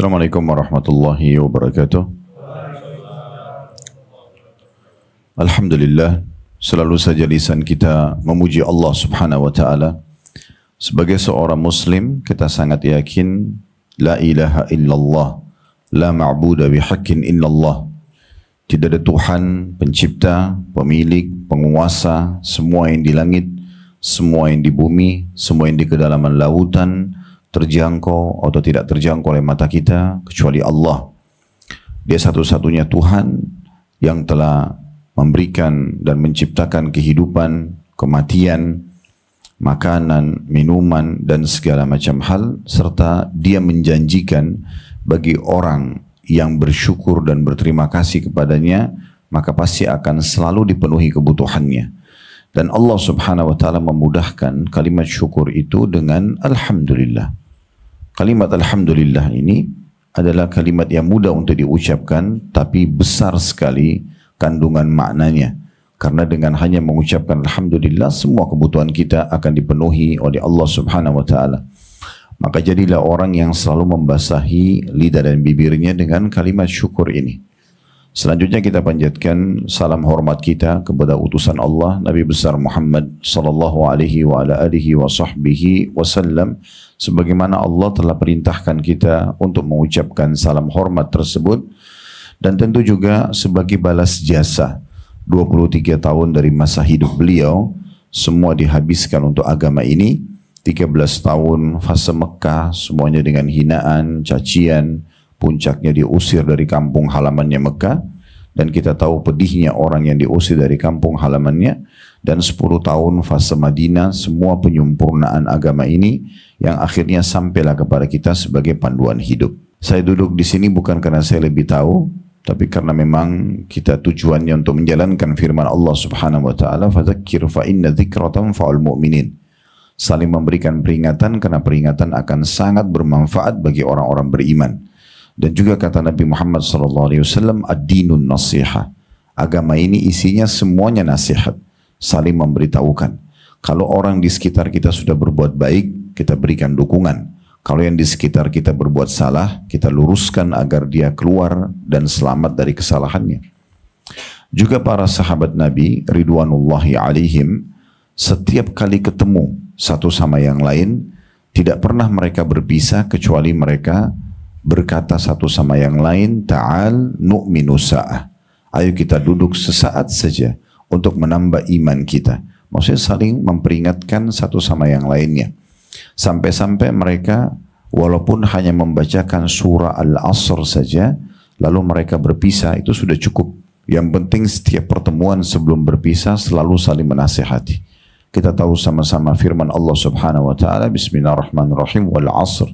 Assalamualaikum warahmatullahi wabarakatuh. Alhamdulillah, selalu saja lisan kita memuji Allah Subhanahu wa taala. Sebagai seorang muslim, kita sangat yakin la ilaha illallah, la ma'budu bihaqqin illallah. Tidak ada Tuhan, pencipta, pemilik, penguasa, semua yang di langit, semua yang di bumi, semua yang di kedalaman lautan, terjangkau atau tidak terjangkau oleh mata kita kecuali Allah. Dia satu-satunya Tuhan yang telah memberikan dan menciptakan kehidupan, kematian, makanan, minuman dan segala macam hal serta dia menjanjikan bagi orang yang bersyukur dan berterima kasih kepadanya maka pasti akan selalu dipenuhi kebutuhannya. Dan Allah Subhanahu wa taala memudahkan kalimat syukur itu dengan alhamdulillah. Kalimat Alhamdulillah ini adalah kalimat yang mudah untuk diucapkan, tapi besar sekali kandungan maknanya. Karena dengan hanya mengucapkan Alhamdulillah, semua kebutuhan kita akan dipenuhi oleh Allah Subhanahu Wa Taala. Maka jadilah orang yang selalu membasahi lidah dan bibirnya dengan kalimat syukur ini. Selanjutnya kita panjatkan salam hormat kita kepada utusan Allah Nabi besar Muhammad sallallahu alaihi wa ala alihi wa sahbihi wasallam sebagaimana Allah telah perintahkan kita untuk mengucapkan salam hormat tersebut dan tentu juga sebagai balas jasa 23 tahun dari masa hidup beliau semua dihabiskan untuk agama ini 13 tahun fase Mekah semuanya dengan hinaan, cacian, Puncaknya diusir dari kampung halamannya Mekah. Dan kita tahu pedihnya orang yang diusir dari kampung halamannya. Dan 10 tahun fase Madinah semua penyempurnaan agama ini yang akhirnya sampailah kepada kita sebagai panduan hidup. Saya duduk di sini bukan karena saya lebih tahu, tapi karena memang kita tujuannya untuk menjalankan firman Allah Subhanahu wa taala, "Fadzakir fa inna dzikratan faul mu'minin." Saling memberikan peringatan karena peringatan akan sangat bermanfaat bagi orang-orang beriman. Dan juga kata Nabi Muhammad SAW, ad-dinun nasiha. Agama ini isinya semuanya nasihat. Saling memberitahukan. Kalau orang di sekitar kita sudah berbuat baik, kita berikan dukungan. Kalau yang di sekitar kita berbuat salah, kita luruskan agar dia keluar dan selamat dari kesalahannya. Juga para sahabat Nabi Ridwanullahi alaihim setiap kali ketemu satu sama yang lain tidak pernah mereka berpisah kecuali mereka berkata satu sama yang lain, Ta'al nu'minu sa'ah. Ayo kita duduk sesaat saja untuk menambah iman kita. Maksudnya saling memperingatkan satu sama yang lainnya. Sampai-sampai mereka walaupun hanya membacakan surah Al-Asr saja, lalu mereka berpisah itu sudah cukup. Yang penting setiap pertemuan sebelum berpisah selalu saling menasihati. Kita tahu sama-sama firman Allah Subhanahu wa taala Bismillahirrahmanirrahim wal asr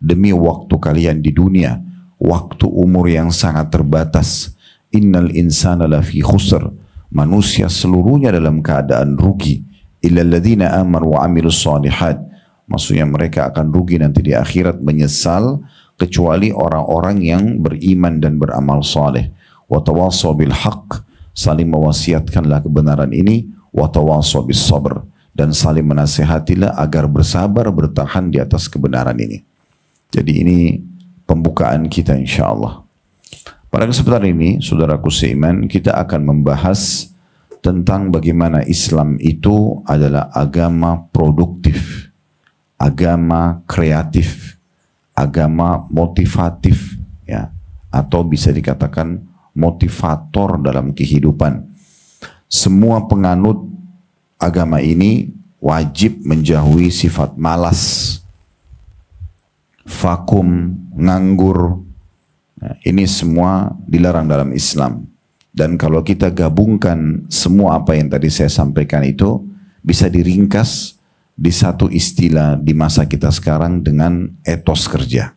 demi waktu kalian di dunia, waktu umur yang sangat terbatas. Innal insana lafi khusr. Manusia seluruhnya dalam keadaan rugi. Illa alladhina amar wa amilus salihat. Maksudnya mereka akan rugi nanti di akhirat menyesal kecuali orang-orang yang beriman dan beramal saleh. Wa tawassaw bil haqq. Saling mewasiatkanlah kebenaran ini. Wa tawassaw bis sabr dan saling menasehatilah agar bersabar bertahan di atas kebenaran ini. Jadi ini pembukaan kita insya Allah. Pada kesempatan ini, saudaraku seiman, kita akan membahas tentang bagaimana Islam itu adalah agama produktif, agama kreatif, agama motivatif, ya, atau bisa dikatakan motivator dalam kehidupan. Semua penganut agama ini wajib menjauhi sifat malas, vakum, nganggur. Nah, ini semua dilarang dalam Islam. Dan kalau kita gabungkan semua apa yang tadi saya sampaikan itu, bisa diringkas di satu istilah di masa kita sekarang dengan etos kerja.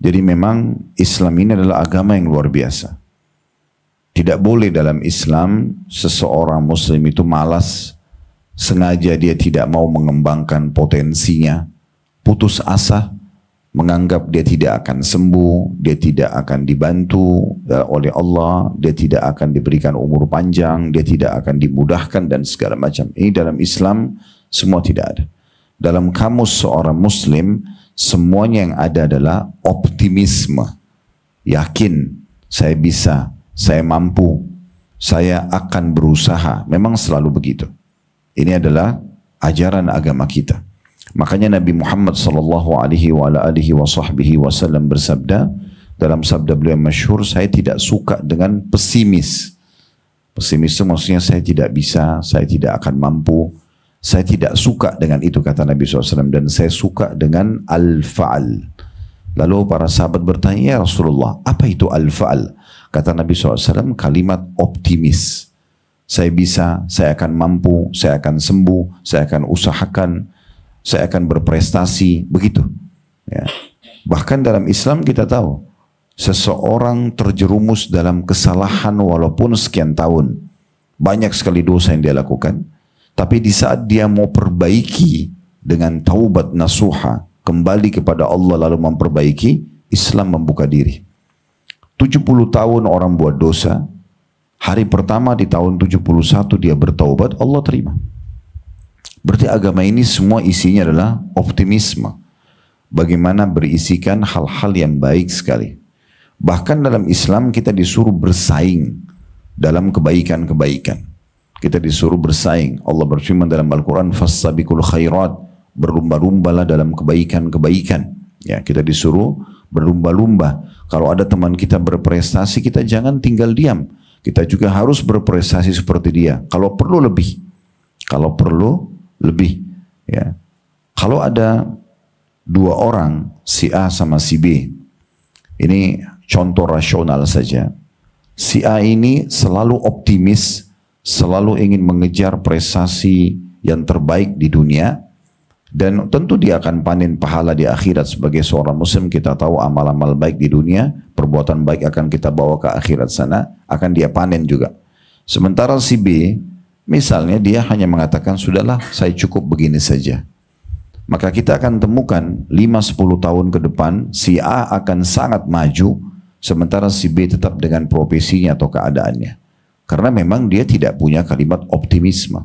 Jadi memang Islam ini adalah agama yang luar biasa. Tidak boleh dalam Islam seseorang muslim itu malas, sengaja dia tidak mau mengembangkan potensinya, putus asa, menganggap dia tidak akan sembuh, dia tidak akan dibantu eh, oleh Allah, dia tidak akan diberikan umur panjang, dia tidak akan dimudahkan dan segala macam. Ini dalam Islam semua tidak ada. Dalam kamus seorang muslim, semuanya yang ada adalah optimisme. Yakin, saya bisa, saya mampu, saya akan berusaha. Memang selalu begitu. Ini adalah ajaran agama kita. Makanya Nabi Muhammad sallallahu alaihi wa alihi wasallam bersabda dalam sabda beliau masyhur saya tidak suka dengan pesimis. Pesimis itu maksudnya saya tidak bisa, saya tidak akan mampu. Saya tidak suka dengan itu kata Nabi SAW dan saya suka dengan al-fa'al. Lalu para sahabat bertanya, ya Rasulullah, apa itu al-fa'al? Kata Nabi SAW kalimat optimis. Saya bisa, saya akan mampu, saya akan sembuh, saya akan usahakan, saya akan berprestasi, begitu. Ya. Bahkan dalam Islam kita tahu, seseorang terjerumus dalam kesalahan walaupun sekian tahun. Banyak sekali dosa yang dia lakukan. Tapi di saat dia mau perbaiki dengan taubat nasuha, kembali kepada Allah lalu memperbaiki, Islam membuka diri. 70 tahun orang buat dosa, hari pertama di tahun 71 dia bertaubat, Allah terima. Berarti agama ini semua isinya adalah optimisme. Bagaimana berisikan hal-hal yang baik sekali. Bahkan dalam Islam kita disuruh bersaing dalam kebaikan-kebaikan. Kita disuruh bersaing. Allah berfirman dalam Al-Quran, Fassabiqul khairat, berlumba-lumbalah dalam kebaikan-kebaikan. Ya, kita disuruh berlumba-lumba. Kalau ada teman kita berprestasi, kita jangan tinggal diam. Kita juga harus berprestasi seperti dia. Kalau perlu lebih. Kalau perlu lebih ya. Kalau ada dua orang si A sama si B. Ini contoh rasional saja. Si A ini selalu optimis, selalu ingin mengejar prestasi yang terbaik di dunia dan tentu dia akan panen pahala di akhirat sebagai seorang muslim kita tahu amal-amal baik di dunia perbuatan baik akan kita bawa ke akhirat sana akan dia panen juga sementara si B Misalnya dia hanya mengatakan, sudahlah saya cukup begini saja. Maka kita akan temukan 5-10 tahun ke depan si A akan sangat maju sementara si B tetap dengan profesinya atau keadaannya. Karena memang dia tidak punya kalimat optimisme.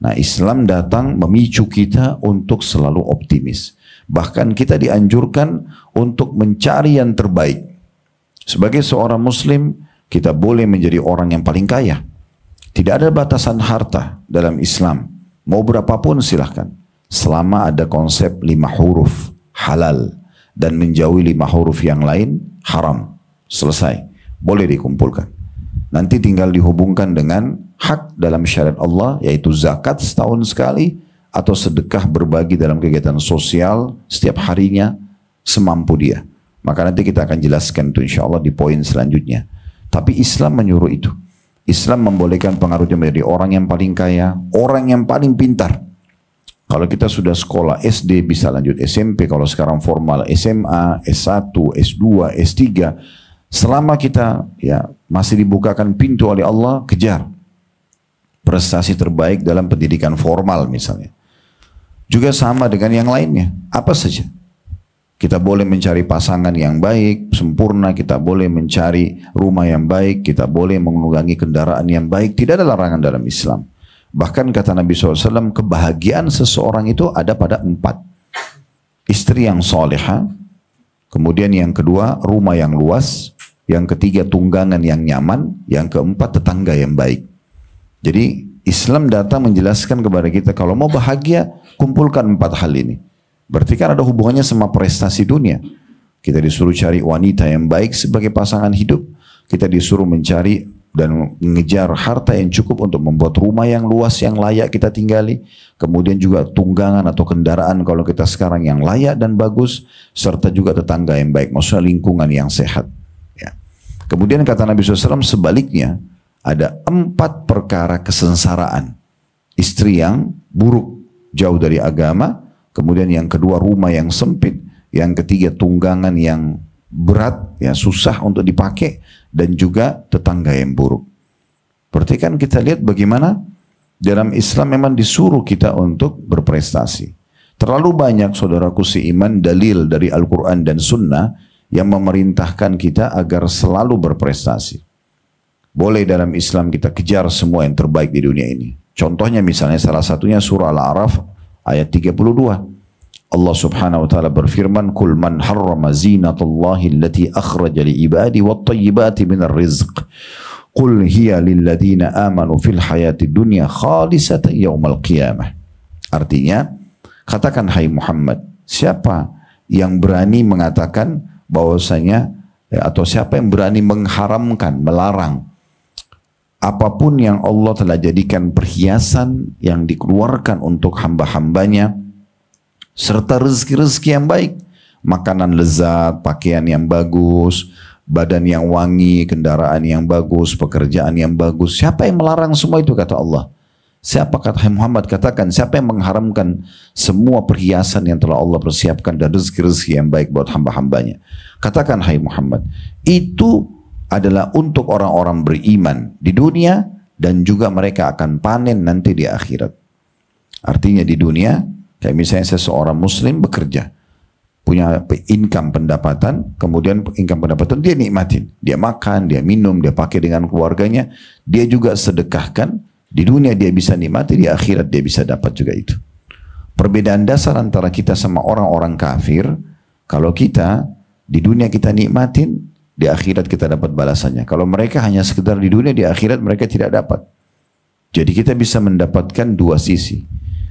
Nah Islam datang memicu kita untuk selalu optimis. Bahkan kita dianjurkan untuk mencari yang terbaik. Sebagai seorang muslim kita boleh menjadi orang yang paling kaya tidak ada batasan harta dalam Islam. Mau berapapun silahkan. Selama ada konsep lima huruf halal dan menjauhi lima huruf yang lain haram. Selesai. Boleh dikumpulkan. Nanti tinggal dihubungkan dengan hak dalam syariat Allah yaitu zakat setahun sekali atau sedekah berbagi dalam kegiatan sosial setiap harinya semampu dia. Maka nanti kita akan jelaskan itu insya Allah di poin selanjutnya. Tapi Islam menyuruh itu. Islam membolehkan pengaruhnya menjadi orang yang paling kaya, orang yang paling pintar. Kalau kita sudah sekolah SD bisa lanjut SMP, kalau sekarang formal SMA, S1, S2, S3. Selama kita ya masih dibukakan pintu oleh Allah, kejar prestasi terbaik dalam pendidikan formal misalnya. Juga sama dengan yang lainnya, apa saja. Kita boleh mencari pasangan yang baik, sempurna, kita boleh mencari rumah yang baik, kita boleh mengunggangi kendaraan yang baik. Tidak ada larangan dalam Islam. Bahkan kata Nabi SAW, kebahagiaan seseorang itu ada pada empat. Istri yang soleha, kemudian yang kedua rumah yang luas, yang ketiga tunggangan yang nyaman, yang keempat tetangga yang baik. Jadi Islam datang menjelaskan kepada kita kalau mau bahagia kumpulkan empat hal ini. Berarti kan ada hubungannya sama prestasi dunia. Kita disuruh cari wanita yang baik sebagai pasangan hidup. Kita disuruh mencari dan mengejar harta yang cukup untuk membuat rumah yang luas yang layak kita tinggali. Kemudian juga tunggangan atau kendaraan kalau kita sekarang yang layak dan bagus. Serta juga tetangga yang baik. Maksudnya lingkungan yang sehat. Ya. Kemudian kata Nabi SAW sebaliknya ada empat perkara kesensaraan. Istri yang buruk, jauh dari agama, kemudian yang kedua rumah yang sempit, yang ketiga tunggangan yang berat, ya susah untuk dipakai, dan juga tetangga yang buruk. Berarti kan kita lihat bagaimana dalam Islam memang disuruh kita untuk berprestasi. Terlalu banyak saudaraku si iman dalil dari Al-Quran dan Sunnah yang memerintahkan kita agar selalu berprestasi. Boleh dalam Islam kita kejar semua yang terbaik di dunia ini. Contohnya misalnya salah satunya surah Al-Araf ayat 32. Allah Subhanahu wa taala berfirman, "Kul man harrama zinatallahi allati akhraja li ibadi wat-tayyibati minar rizq." Qul hiya lilladzina amanu fil hayati dunya khalisatan yawmal qiyamah. Artinya, katakan hai Muhammad, siapa yang berani mengatakan bahwasanya eh, atau siapa yang berani mengharamkan, melarang apapun yang Allah telah jadikan perhiasan yang dikeluarkan untuk hamba-hambanya serta rezeki-rezeki yang baik makanan lezat, pakaian yang bagus, badan yang wangi, kendaraan yang bagus, pekerjaan yang bagus. Siapa yang melarang semua itu kata Allah? Siapa kata Muhammad katakan, siapa yang mengharamkan semua perhiasan yang telah Allah persiapkan dan rezeki-rezeki yang baik buat hamba-hambanya? Katakan hai Muhammad, itu adalah untuk orang-orang beriman di dunia dan juga mereka akan panen nanti di akhirat. Artinya di dunia, kayak misalnya seseorang muslim bekerja, punya income pendapatan, kemudian income pendapatan dia nikmatin. Dia makan, dia minum, dia pakai dengan keluarganya, dia juga sedekahkan. Di dunia dia bisa nikmati, di akhirat dia bisa dapat juga itu. Perbedaan dasar antara kita sama orang-orang kafir, kalau kita di dunia kita nikmatin, di akhirat kita dapat balasannya. Kalau mereka hanya sekedar di dunia, di akhirat mereka tidak dapat. Jadi kita bisa mendapatkan dua sisi.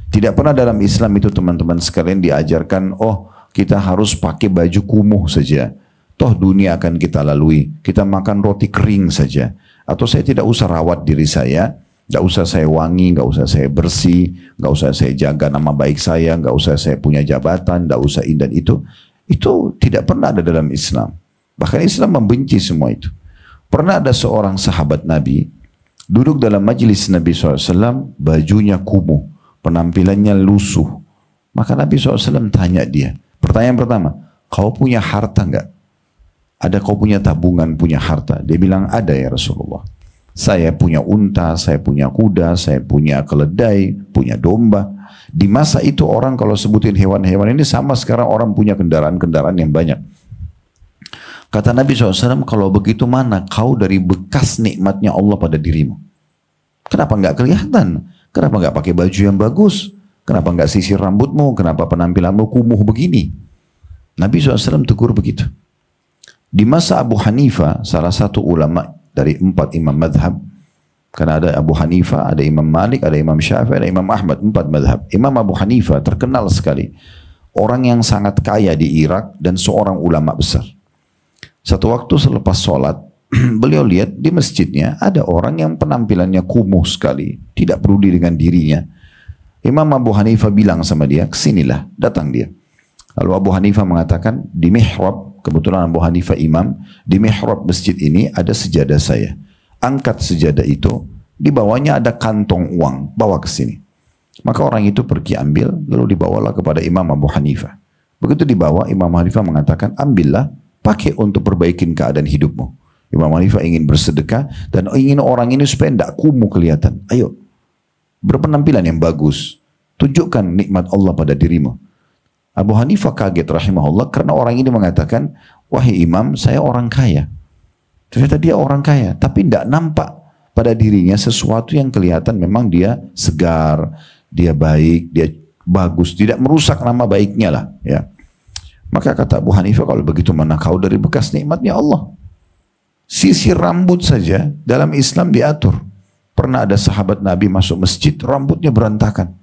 Tidak pernah dalam Islam itu teman-teman sekalian diajarkan, oh kita harus pakai baju kumuh saja. Toh dunia akan kita lalui. Kita makan roti kering saja. Atau saya tidak usah rawat diri saya, Tidak usah saya wangi, tidak usah saya bersih, tidak usah saya jaga nama baik saya, tidak usah saya punya jabatan, tidak usah ini dan itu. Itu tidak pernah ada dalam Islam. Bahkan Islam membenci semua itu. Pernah ada seorang sahabat Nabi duduk dalam majelis Nabi SAW, bajunya kumuh, penampilannya lusuh. Maka Nabi SAW tanya dia, pertanyaan pertama, kau punya harta enggak? Ada kau punya tabungan, punya harta? Dia bilang, ada ya Rasulullah. Saya punya unta, saya punya kuda, saya punya keledai, punya domba. Di masa itu orang kalau sebutin hewan-hewan ini sama sekarang orang punya kendaraan-kendaraan yang banyak. Kata Nabi SAW, kalau begitu mana kau dari bekas nikmatnya Allah pada dirimu? Kenapa nggak kelihatan? Kenapa nggak pakai baju yang bagus? Kenapa nggak sisir rambutmu? Kenapa penampilanmu kumuh begini? Nabi SAW tegur begitu. Di masa Abu Hanifa, salah satu ulama dari empat imam madhab, karena ada Abu Hanifa, ada Imam Malik, ada Imam Syafi'i, ada Imam Ahmad, empat madhab. Imam Abu Hanifa terkenal sekali. Orang yang sangat kaya di Irak dan seorang ulama besar. Satu waktu selepas sholat, beliau lihat di masjidnya ada orang yang penampilannya kumuh sekali, tidak peduli dengan dirinya. Imam Abu Hanifah bilang sama dia, kesinilah, datang dia. Lalu Abu Hanifah mengatakan, di mihrab, kebetulan Abu Hanifah imam, di mihrab masjid ini ada sejadah saya. Angkat sejadah itu, di bawahnya ada kantong uang, bawa ke sini. Maka orang itu pergi ambil, lalu dibawalah kepada Imam Abu Hanifah. Begitu dibawa, Imam Abu Hanifah mengatakan, ambillah, Pakai untuk perbaikin keadaan hidupmu. Imam Hanifah ingin bersedekah dan ingin orang ini supaya tidak kumuh kelihatan. Ayo, berpenampilan yang bagus. Tunjukkan nikmat Allah pada dirimu. Abu Hanifah kaget rahimahullah karena orang ini mengatakan, wahai imam, saya orang kaya. Ternyata dia orang kaya, tapi tidak nampak pada dirinya sesuatu yang kelihatan memang dia segar, dia baik, dia bagus, tidak merusak nama baiknya lah. Ya. Maka kata Abu Hanifah kalau begitu mana kau dari bekas nikmatnya Allah. Sisi rambut saja dalam Islam diatur. Pernah ada sahabat Nabi masuk masjid, rambutnya berantakan.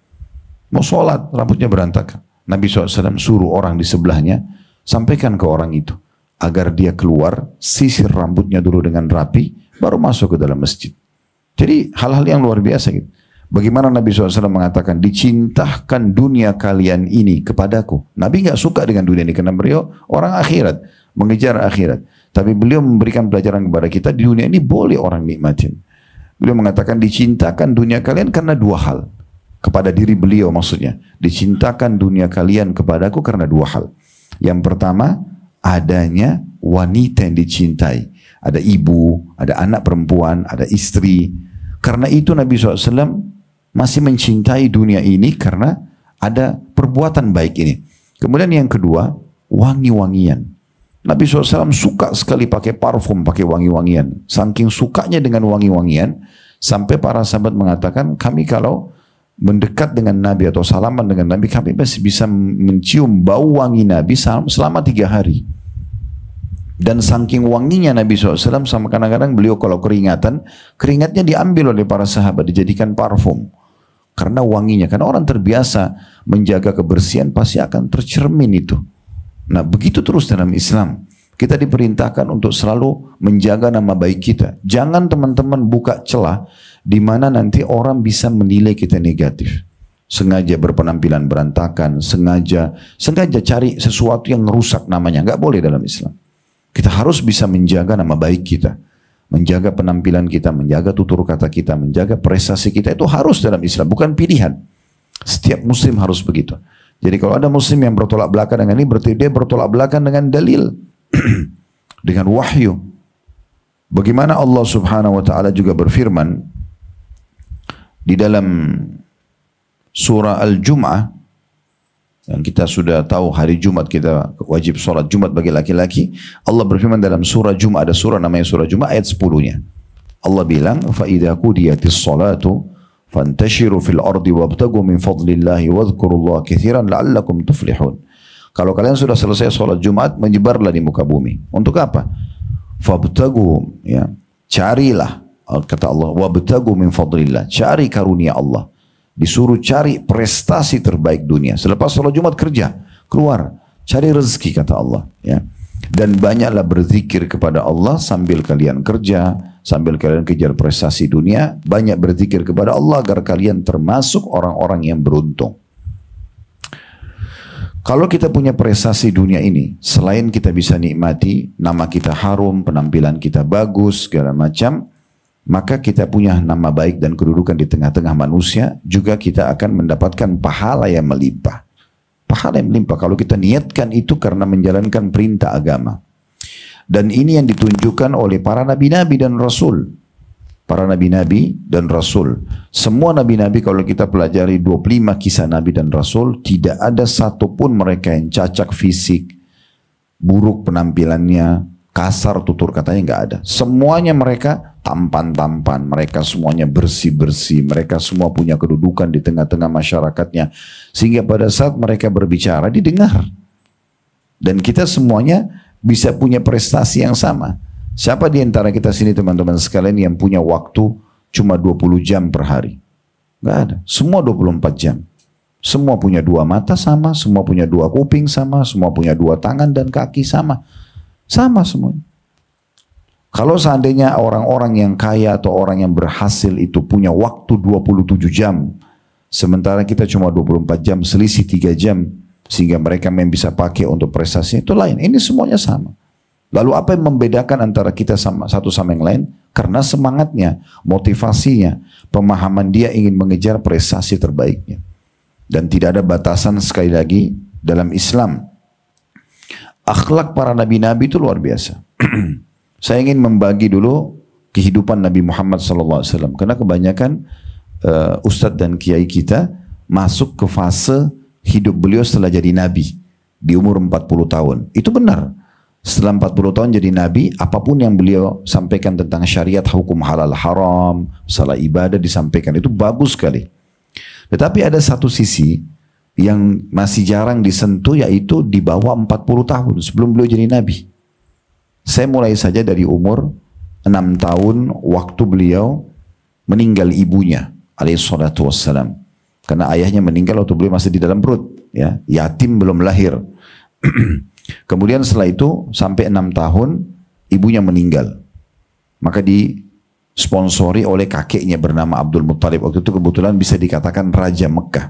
Mau sholat, rambutnya berantakan. Nabi SAW suruh orang di sebelahnya, sampaikan ke orang itu. Agar dia keluar, sisir rambutnya dulu dengan rapi, baru masuk ke dalam masjid. Jadi hal-hal yang luar biasa gitu. Bagaimana Nabi SAW mengatakan, dicintahkan dunia kalian ini kepadaku. Nabi nggak suka dengan dunia ini, karena beliau orang akhirat, mengejar akhirat. Tapi beliau memberikan pelajaran kepada kita, di dunia ini boleh orang nikmatin. Beliau mengatakan, dicintakan dunia kalian karena dua hal. Kepada diri beliau maksudnya. Dicintakan dunia kalian kepadaku karena dua hal. Yang pertama, adanya wanita yang dicintai. Ada ibu, ada anak perempuan, ada istri. Karena itu Nabi SAW masih mencintai dunia ini karena ada perbuatan baik ini. Kemudian yang kedua, wangi-wangian. Nabi SAW suka sekali pakai parfum, pakai wangi-wangian. Saking sukanya dengan wangi-wangian, sampai para sahabat mengatakan, kami kalau mendekat dengan Nabi atau salaman dengan Nabi, kami masih bisa mencium bau wangi Nabi selama tiga hari. Dan saking wanginya Nabi SAW sama kadang-kadang beliau kalau keringatan, keringatnya diambil oleh para sahabat, dijadikan parfum karena wanginya. Karena orang terbiasa menjaga kebersihan pasti akan tercermin itu. Nah begitu terus dalam Islam. Kita diperintahkan untuk selalu menjaga nama baik kita. Jangan teman-teman buka celah di mana nanti orang bisa menilai kita negatif. Sengaja berpenampilan berantakan, sengaja sengaja cari sesuatu yang merusak namanya. Nggak boleh dalam Islam. Kita harus bisa menjaga nama baik kita menjaga penampilan kita, menjaga tutur kata kita, menjaga prestasi kita itu harus dalam Islam, bukan pilihan. Setiap muslim harus begitu. Jadi kalau ada muslim yang bertolak belakang dengan ini, berarti dia bertolak belakang dengan dalil. dengan wahyu. Bagaimana Allah subhanahu wa ta'ala juga berfirman di dalam surah Al-Jum'ah yang kita sudah tahu hari Jumat kita wajib sholat Jumat bagi laki-laki. Allah berfirman dalam surah Jumat, ada surah namanya surah Jumat ayat 10-nya. Allah bilang, فَإِذَا قُدِيَتِ الصَّلَاةُ فَانْتَشِرُوا فِي الْأَرْضِ وَابْتَقُوا مِنْ فَضْلِ اللَّهِ وَذْكُرُوا اللَّهَ كِثِيرًا لَعَلَّكُمْ تُفْلِحُونَ Kalau kalian sudah selesai sholat Jumat, menyebarlah di muka bumi. Untuk apa? فَابْتَقُوا ya, Carilah, kata Allah, وَابْتَقُوا مِنْ فَضْلِ اللَّهِ Cari karunia Allah. Disuruh cari prestasi terbaik dunia. Selepas sholat Jumat kerja, keluar. Cari rezeki kata Allah. Ya. Dan banyaklah berzikir kepada Allah sambil kalian kerja, sambil kalian kejar prestasi dunia. Banyak berzikir kepada Allah agar kalian termasuk orang-orang yang beruntung. Kalau kita punya prestasi dunia ini, selain kita bisa nikmati, nama kita harum, penampilan kita bagus, segala macam, maka kita punya nama baik dan kedudukan di tengah-tengah manusia, juga kita akan mendapatkan pahala yang melimpah. Pahala yang melimpah kalau kita niatkan itu karena menjalankan perintah agama. Dan ini yang ditunjukkan oleh para nabi-nabi dan rasul. Para nabi-nabi dan rasul. Semua nabi-nabi kalau kita pelajari 25 kisah nabi dan rasul, tidak ada satupun mereka yang cacat fisik, buruk penampilannya, kasar tutur katanya nggak ada. Semuanya mereka tampan-tampan, mereka semuanya bersih-bersih, mereka semua punya kedudukan di tengah-tengah masyarakatnya. Sehingga pada saat mereka berbicara didengar. Dan kita semuanya bisa punya prestasi yang sama. Siapa di antara kita sini teman-teman sekalian yang punya waktu cuma 20 jam per hari? Nggak ada. Semua 24 jam. Semua punya dua mata sama, semua punya dua kuping sama, semua punya dua tangan dan kaki sama. Sama semuanya. Kalau seandainya orang-orang yang kaya atau orang yang berhasil itu punya waktu 27 jam, sementara kita cuma 24 jam, selisih 3 jam, sehingga mereka memang bisa pakai untuk prestasi itu lain. Ini semuanya sama. Lalu apa yang membedakan antara kita sama satu sama yang lain? Karena semangatnya, motivasinya, pemahaman dia ingin mengejar prestasi terbaiknya. Dan tidak ada batasan sekali lagi dalam Islam akhlak para nabi-nabi itu luar biasa. Saya ingin membagi dulu kehidupan Nabi Muhammad SAW. Karena kebanyakan uh, ustadz dan kiai kita masuk ke fase hidup beliau setelah jadi nabi di umur 40 tahun. Itu benar. Setelah 40 tahun jadi nabi, apapun yang beliau sampaikan tentang syariat hukum halal haram, salah ibadah disampaikan itu bagus sekali. Tetapi ada satu sisi yang masih jarang disentuh yaitu di bawah 40 tahun sebelum beliau jadi nabi. Saya mulai saja dari umur 6 tahun waktu beliau meninggal ibunya alaihissalatu wassalam. Karena ayahnya meninggal waktu beliau masih di dalam perut. ya Yatim belum lahir. Kemudian setelah itu sampai 6 tahun ibunya meninggal. Maka disponsori oleh kakeknya bernama Abdul Muttalib. Waktu itu kebetulan bisa dikatakan Raja Mekah.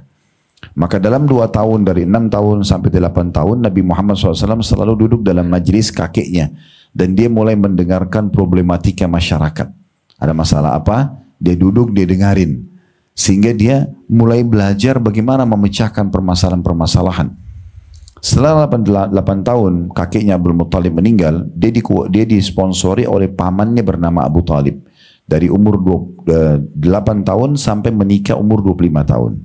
Maka dalam dua tahun dari enam tahun sampai delapan tahun Nabi Muhammad SAW selalu duduk dalam majlis kakeknya dan dia mulai mendengarkan problematika masyarakat. Ada masalah apa? Dia duduk, dia dengarin. Sehingga dia mulai belajar bagaimana memecahkan permasalahan-permasalahan. Setelah delapan tahun kakeknya Abdul Muttalib meninggal, dia, di, dia disponsori oleh pamannya bernama Abu Talib. Dari umur eh, delapan 8 tahun sampai menikah umur dua puluh lima tahun.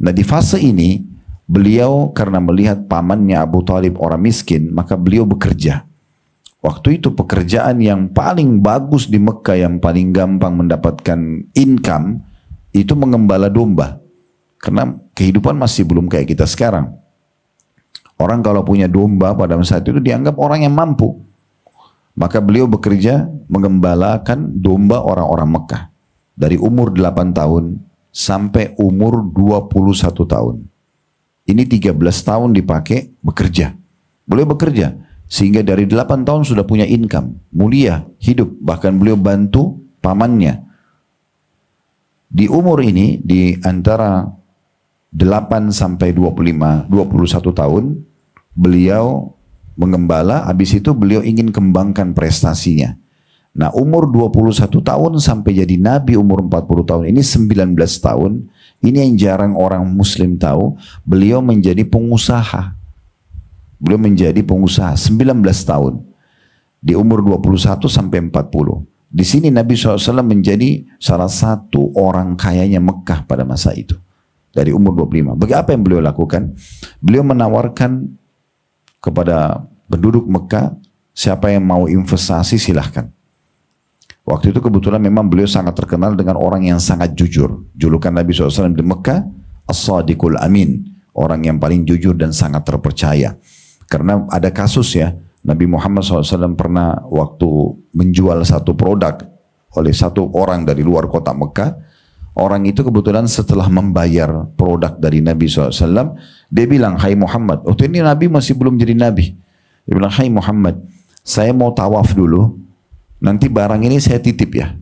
Nah di fase ini beliau karena melihat pamannya Abu Talib orang miskin maka beliau bekerja. Waktu itu pekerjaan yang paling bagus di Mekah yang paling gampang mendapatkan income itu mengembala domba. Karena kehidupan masih belum kayak kita sekarang. Orang kalau punya domba pada saat itu dianggap orang yang mampu. Maka beliau bekerja mengembalakan domba orang-orang Mekah. Dari umur 8 tahun sampai umur 21 tahun. Ini 13 tahun dipakai bekerja. beliau bekerja. Sehingga dari 8 tahun sudah punya income. Mulia, hidup. Bahkan beliau bantu pamannya. Di umur ini, di antara 8 sampai 25, 21 tahun, beliau mengembala, habis itu beliau ingin kembangkan prestasinya. Nah umur 21 tahun sampai jadi nabi umur 40 tahun ini 19 tahun. Ini yang jarang orang muslim tahu. Beliau menjadi pengusaha. Beliau menjadi pengusaha 19 tahun. Di umur 21 sampai 40. Di sini Nabi SAW menjadi salah satu orang kayanya Mekah pada masa itu. Dari umur 25. Bagi apa yang beliau lakukan? Beliau menawarkan kepada penduduk Mekah siapa yang mau investasi silahkan. Waktu itu kebetulan memang beliau sangat terkenal dengan orang yang sangat jujur. Julukan Nabi SAW di Mekah, As-Sadiqul Amin. Orang yang paling jujur dan sangat terpercaya. Karena ada kasus ya, Nabi Muhammad SAW pernah waktu menjual satu produk oleh satu orang dari luar kota Mekah. Orang itu kebetulan setelah membayar produk dari Nabi SAW, dia bilang, Hai Muhammad, waktu ini Nabi masih belum jadi Nabi. Dia bilang, Hai Muhammad, saya mau tawaf dulu, Nanti barang ini saya titip ya.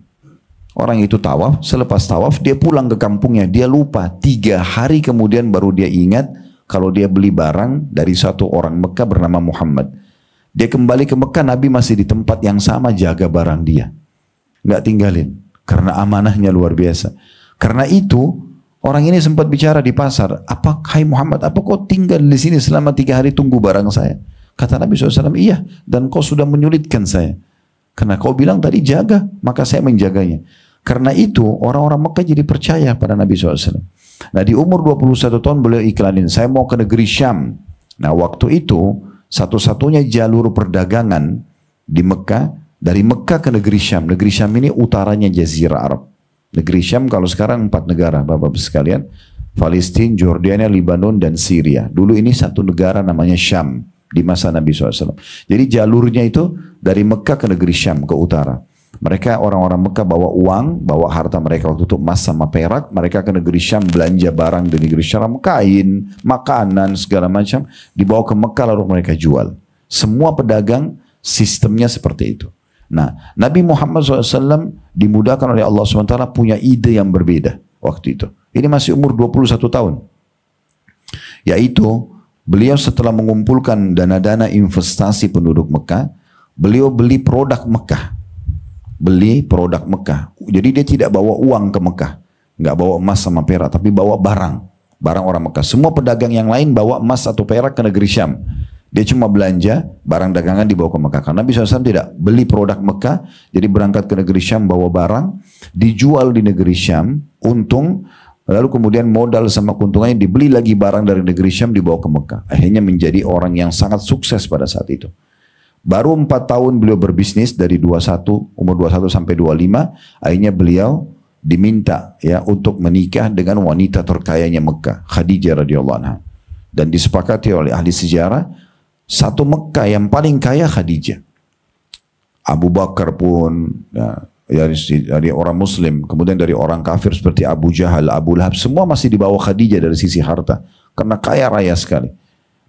Orang itu tawaf, selepas tawaf dia pulang ke kampungnya. Dia lupa, tiga hari kemudian baru dia ingat kalau dia beli barang dari satu orang Mekah bernama Muhammad. Dia kembali ke Mekah, Nabi masih di tempat yang sama jaga barang dia. Nggak tinggalin, karena amanahnya luar biasa. Karena itu, orang ini sempat bicara di pasar, apa hai Muhammad, apa kau tinggal di sini selama tiga hari tunggu barang saya? Kata Nabi SAW, iya, dan kau sudah menyulitkan saya. Karena kau bilang tadi jaga, maka saya menjaganya. Karena itu orang-orang Mekah jadi percaya pada Nabi SAW. Nah di umur 21 tahun beliau iklanin, saya mau ke negeri Syam. Nah waktu itu satu-satunya jalur perdagangan di Mekah, dari Mekah ke negeri Syam. Negeri Syam ini utaranya Jazirah Arab. Negeri Syam kalau sekarang empat negara Bapak-Bapak sekalian. Palestina, Jordania, Lebanon, dan Syria. Dulu ini satu negara namanya Syam di masa Nabi SAW. Jadi jalurnya itu dari Mekah ke negeri Syam ke utara. Mereka orang-orang Mekah bawa uang, bawa harta mereka waktu itu emas sama perak. Mereka ke negeri Syam belanja barang di negeri Syam, kain, makanan segala macam dibawa ke Mekah lalu mereka jual. Semua pedagang sistemnya seperti itu. Nah, Nabi Muhammad SAW dimudahkan oleh Allah SWT punya ide yang berbeda waktu itu. Ini masih umur 21 tahun. Yaitu Beliau setelah mengumpulkan dana-dana investasi penduduk Mekah, beliau beli produk Mekah. Beli produk Mekah. Jadi dia tidak bawa uang ke Mekah. Nggak bawa emas sama perak, tapi bawa barang. Barang orang Mekah. Semua pedagang yang lain bawa emas atau perak ke negeri Syam. Dia cuma belanja barang dagangan dibawa ke Mekah. Karena Nabi SAW tidak beli produk Mekah, jadi berangkat ke negeri Syam bawa barang, dijual di negeri Syam, untung Lalu kemudian modal sama keuntungannya dibeli lagi barang dari negeri Syam dibawa ke Mekah. Akhirnya menjadi orang yang sangat sukses pada saat itu. Baru empat tahun beliau berbisnis dari 21, umur 21 sampai 25. Akhirnya beliau diminta ya untuk menikah dengan wanita terkayanya Mekah. Khadijah radhiyallahu anha. Dan disepakati oleh ahli sejarah. Satu Mekah yang paling kaya Khadijah. Abu Bakar pun, ya, dari, dari orang muslim, kemudian dari orang kafir seperti Abu Jahal, Abu Lahab, semua masih di bawah Khadijah dari sisi harta karena kaya raya sekali.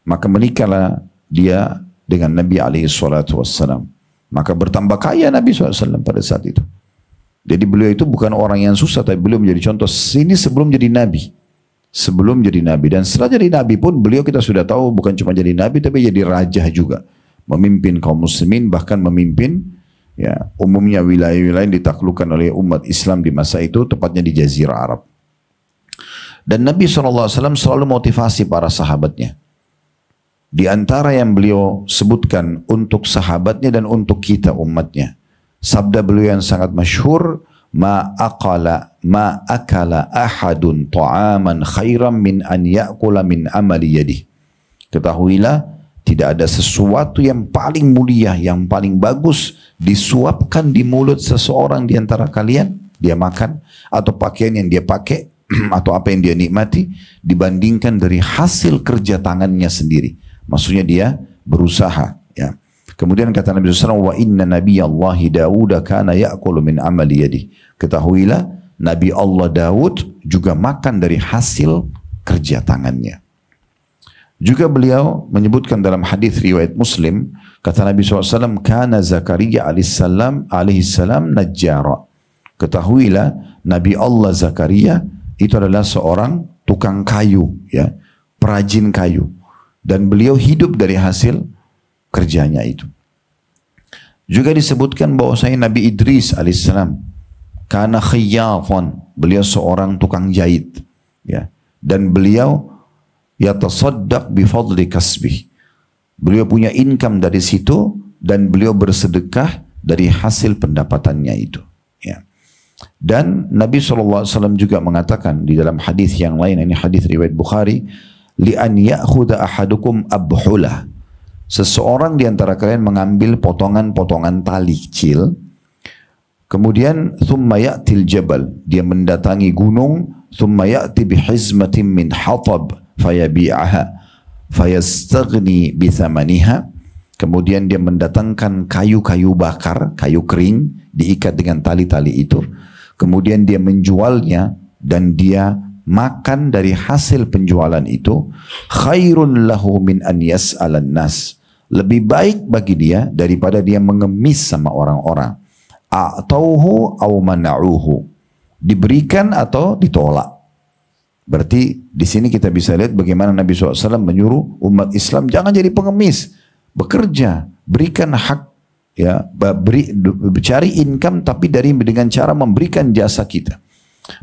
Maka menikahlah dia dengan Nabi alaihi salatu wassalam. Maka bertambah kaya Nabi SAW pada saat itu. Jadi beliau itu bukan orang yang susah tapi beliau menjadi contoh. sini sebelum jadi Nabi. Sebelum jadi Nabi. Dan setelah jadi Nabi pun beliau kita sudah tahu bukan cuma jadi Nabi tapi jadi Raja juga. Memimpin kaum muslimin bahkan memimpin ya umumnya wilayah-wilayah yang ditaklukkan oleh umat Islam di masa itu tepatnya di Jazirah Arab dan Nabi SAW selalu motivasi para sahabatnya di antara yang beliau sebutkan untuk sahabatnya dan untuk kita umatnya sabda beliau yang sangat masyhur ma aqala ma akala ahadun ta'aman khairan min an ya'kula min amali yadih ketahuilah tidak ada sesuatu yang paling mulia, yang paling bagus disuapkan di mulut seseorang di antara kalian, dia makan, atau pakaian yang dia pakai, atau apa yang dia nikmati, dibandingkan dari hasil kerja tangannya sendiri. Maksudnya dia berusaha. Ya. Kemudian kata Nabi SAW, Wa inna Nabi Allah Dawud kana ya'kulu min amali yadih. Ketahuilah, Nabi Allah Daud juga makan dari hasil kerja tangannya. Juga beliau menyebutkan dalam hadis riwayat Muslim, kata Nabi SAW, Kana Zakaria alaihissalam alaihissalam najjara. Ketahuilah, Nabi Allah Zakaria itu adalah seorang tukang kayu, ya, perajin kayu. Dan beliau hidup dari hasil kerjanya itu. Juga disebutkan bahwa saya Nabi Idris alaihissalam, karena khiyyafan, beliau seorang tukang jahit. Ya. Dan beliau yatasaddaq bifadli kasbih. Beliau punya income dari situ dan beliau bersedekah dari hasil pendapatannya itu. Ya. Dan Nabi SAW juga mengatakan di dalam hadis yang lain, ini hadis riwayat Bukhari, li'an ya'khudha ahadukum abhulah. Seseorang di antara kalian mengambil potongan-potongan tali kecil, kemudian thumma ya'til jabal, dia mendatangi gunung, thumma ya'ti bihizmatin min hatab, fayabi'aha fayastagni bithamaniha kemudian dia mendatangkan kayu-kayu bakar kayu kering diikat dengan tali-tali itu kemudian dia menjualnya dan dia makan dari hasil penjualan itu khairun lahu min an yas'alan nas lebih baik bagi dia daripada dia mengemis sama orang-orang a'tauhu au man'uhu diberikan atau ditolak Berarti di sini kita bisa lihat bagaimana Nabi SAW menyuruh umat Islam jangan jadi pengemis, bekerja, berikan hak, ya, beri, cari income tapi dari dengan cara memberikan jasa kita,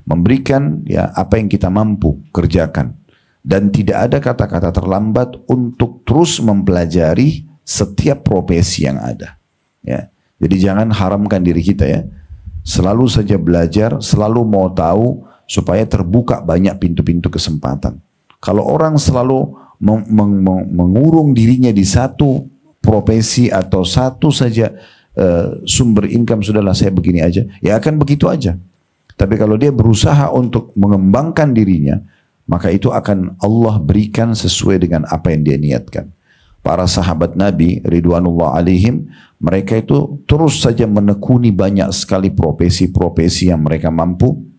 memberikan ya apa yang kita mampu kerjakan, dan tidak ada kata-kata terlambat untuk terus mempelajari setiap profesi yang ada. Ya. Jadi jangan haramkan diri kita ya. Selalu saja belajar, selalu mau tahu, supaya terbuka banyak pintu-pintu kesempatan. Kalau orang selalu meng meng meng mengurung dirinya di satu profesi atau satu saja uh, sumber income sudahlah saya begini aja, ya akan begitu aja. Tapi kalau dia berusaha untuk mengembangkan dirinya, maka itu akan Allah berikan sesuai dengan apa yang dia niatkan. Para sahabat Nabi Ridwanullah alaihim, mereka itu terus saja menekuni banyak sekali profesi-profesi yang mereka mampu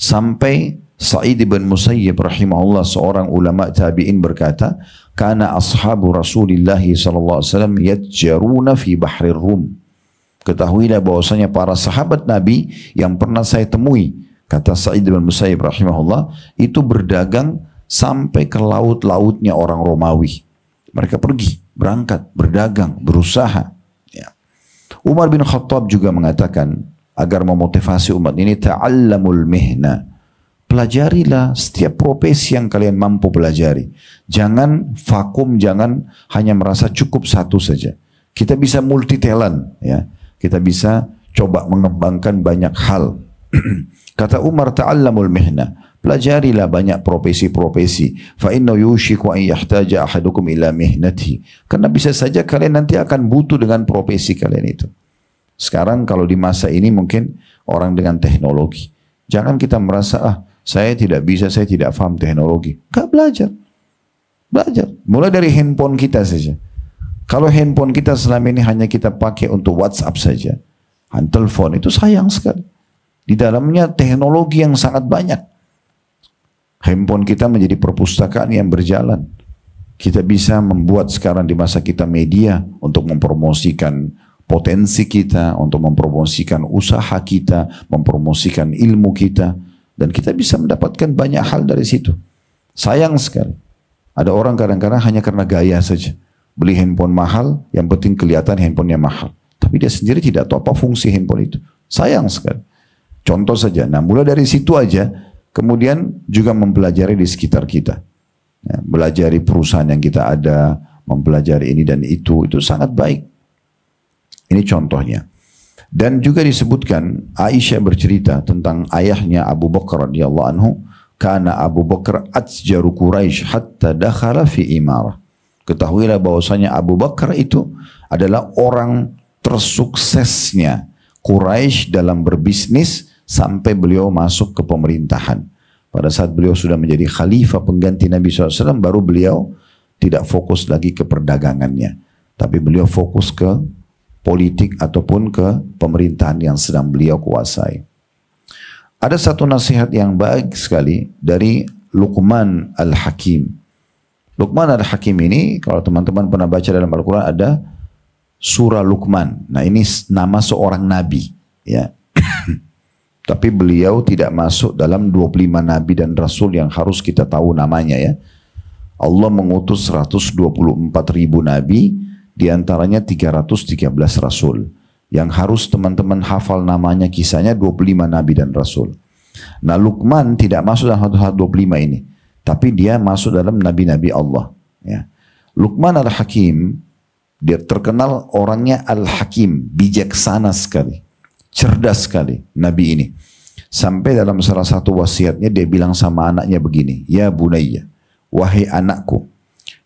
Sampai Sa'id bin Musayyib rahimahullah seorang ulama tabi'in berkata, "Kana ashabu Rasulillah sallallahu alaihi wasallam yatjaruna fi bahri Rum." Ketahuilah bahwasanya para sahabat Nabi yang pernah saya temui, kata Sa'id bin Musayyib rahimahullah, itu berdagang sampai ke laut-lautnya orang Romawi. Mereka pergi, berangkat, berdagang, berusaha. Ya. Umar bin Khattab juga mengatakan, agar memotivasi umat ini ta'allamul mihna. Pelajarilah setiap profesi yang kalian mampu pelajari. Jangan vakum, jangan hanya merasa cukup satu saja. Kita bisa multi talent ya. Kita bisa coba mengembangkan banyak hal. Kata Umar ta'allamul mihna. Pelajarilah banyak profesi-profesi. Fa inna yushiku an yahtaja ahadukum ila mihnati Karena bisa saja kalian nanti akan butuh dengan profesi kalian itu. Sekarang kalau di masa ini mungkin orang dengan teknologi. Jangan kita merasa, ah saya tidak bisa, saya tidak paham teknologi. Gak belajar. Belajar. Mulai dari handphone kita saja. Kalau handphone kita selama ini hanya kita pakai untuk WhatsApp saja. handphone itu sayang sekali. Di dalamnya teknologi yang sangat banyak. Handphone kita menjadi perpustakaan yang berjalan. Kita bisa membuat sekarang di masa kita media untuk mempromosikan potensi kita, untuk mempromosikan usaha kita, mempromosikan ilmu kita. Dan kita bisa mendapatkan banyak hal dari situ. Sayang sekali. Ada orang kadang-kadang hanya karena gaya saja. Beli handphone mahal, yang penting kelihatan handphonenya mahal. Tapi dia sendiri tidak tahu apa fungsi handphone itu. Sayang sekali. Contoh saja. Nah mulai dari situ aja, kemudian juga mempelajari di sekitar kita. Ya, belajari perusahaan yang kita ada, mempelajari ini dan itu, itu sangat baik. Ini contohnya. Dan juga disebutkan Aisyah bercerita tentang ayahnya Abu Bakar radhiyallahu anhu, karena Abu Bakar atsjaru Quraisy hatta dakhala fi imarah. Ketahuilah bahwasanya Abu Bakar itu adalah orang tersuksesnya Quraisy dalam berbisnis sampai beliau masuk ke pemerintahan. Pada saat beliau sudah menjadi khalifah pengganti Nabi SAW, baru beliau tidak fokus lagi ke perdagangannya. Tapi beliau fokus ke politik ataupun ke pemerintahan yang sedang beliau kuasai. Ada satu nasihat yang baik sekali dari Luqman Al-Hakim. Luqman Al-Hakim ini kalau teman-teman pernah baca dalam Al-Qur'an ada surah Luqman. Nah, ini nama seorang nabi, ya. Tapi beliau tidak masuk dalam 25 nabi dan rasul yang harus kita tahu namanya ya. Allah mengutus 124 ribu nabi, di antaranya 313 rasul. Yang harus teman-teman hafal namanya kisahnya 25 nabi dan rasul. Nah Lukman tidak masuk dalam 25 ini. Tapi dia masuk dalam nabi-nabi Allah. Ya. Luqman al-Hakim, dia terkenal orangnya al-Hakim, bijaksana sekali. Cerdas sekali nabi ini. Sampai dalam salah satu wasiatnya dia bilang sama anaknya begini, Ya bunayya, wahai anakku,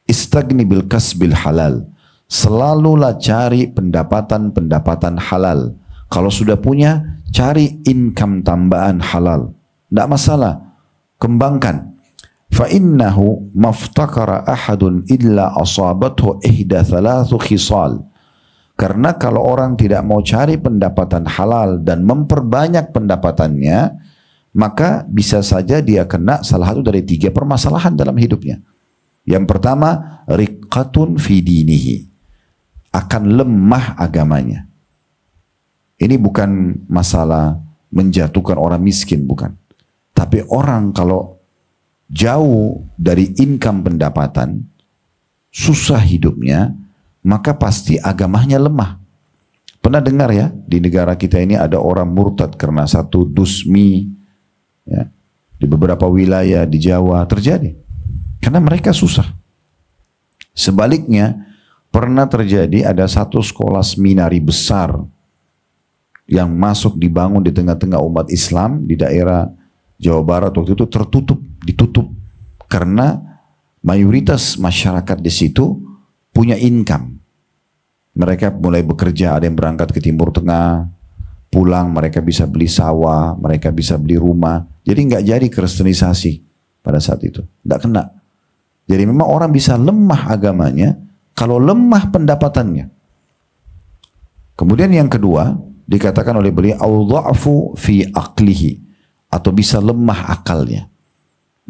istagni bil kasbil halal. Selalulah cari pendapatan-pendapatan halal. Kalau sudah punya, cari income tambahan halal. Tidak masalah. Kembangkan. فَإِنَّهُ مَفْتَقَرَ أَحَدٌ إِلَّا أَصَابَتْهُ إِهْدَى ثَلَاثُ خِصَالٍ Karena kalau orang tidak mau cari pendapatan halal dan memperbanyak pendapatannya, maka bisa saja dia kena salah satu dari tiga permasalahan dalam hidupnya. Yang pertama, riqqatun fi akan lemah agamanya. Ini bukan masalah menjatuhkan orang miskin, bukan. Tapi orang kalau jauh dari income pendapatan, susah hidupnya, maka pasti agamanya lemah. Pernah dengar ya, di negara kita ini ada orang murtad karena satu dusmi, ya, di beberapa wilayah di Jawa terjadi. Karena mereka susah. Sebaliknya, Pernah terjadi ada satu sekolah seminari besar yang masuk dibangun di tengah-tengah umat Islam di daerah Jawa Barat waktu itu tertutup, ditutup karena mayoritas masyarakat di situ punya income. Mereka mulai bekerja, ada yang berangkat ke Timur Tengah, pulang mereka bisa beli sawah, mereka bisa beli rumah. Jadi nggak jadi kristenisasi pada saat itu, nggak kena. Jadi memang orang bisa lemah agamanya kalau lemah pendapatannya. Kemudian yang kedua, dikatakan oleh beliau audhafu fi aklihi atau bisa lemah akalnya.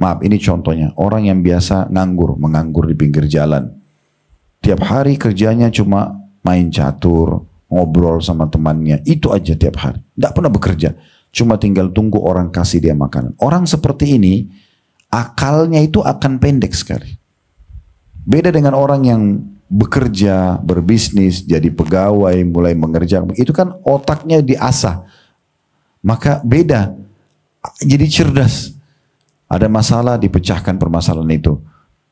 Maaf, ini contohnya. Orang yang biasa nganggur, menganggur di pinggir jalan. Tiap hari kerjanya cuma main catur, ngobrol sama temannya. Itu aja tiap hari. Tidak pernah bekerja. Cuma tinggal tunggu orang kasih dia makanan. Orang seperti ini, akalnya itu akan pendek sekali. Beda dengan orang yang bekerja, berbisnis, jadi pegawai, mulai mengerjakan. Itu kan otaknya diasah. Maka beda. Jadi cerdas. Ada masalah dipecahkan permasalahan itu.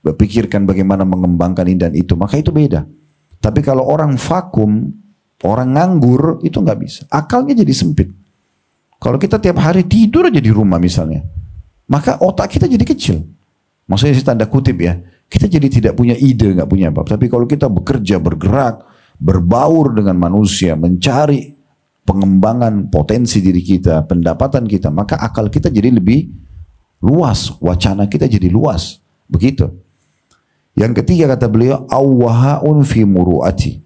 Pikirkan bagaimana mengembangkan ini dan itu. Maka itu beda. Tapi kalau orang vakum, orang nganggur itu nggak bisa. Akalnya jadi sempit. Kalau kita tiap hari tidur aja di rumah misalnya, maka otak kita jadi kecil. Maksudnya tanda kutip ya kita jadi tidak punya ide, nggak punya apa Tapi kalau kita bekerja, bergerak, berbaur dengan manusia, mencari pengembangan potensi diri kita, pendapatan kita, maka akal kita jadi lebih luas, wacana kita jadi luas. Begitu. Yang ketiga kata beliau, awwahaun fi muruati.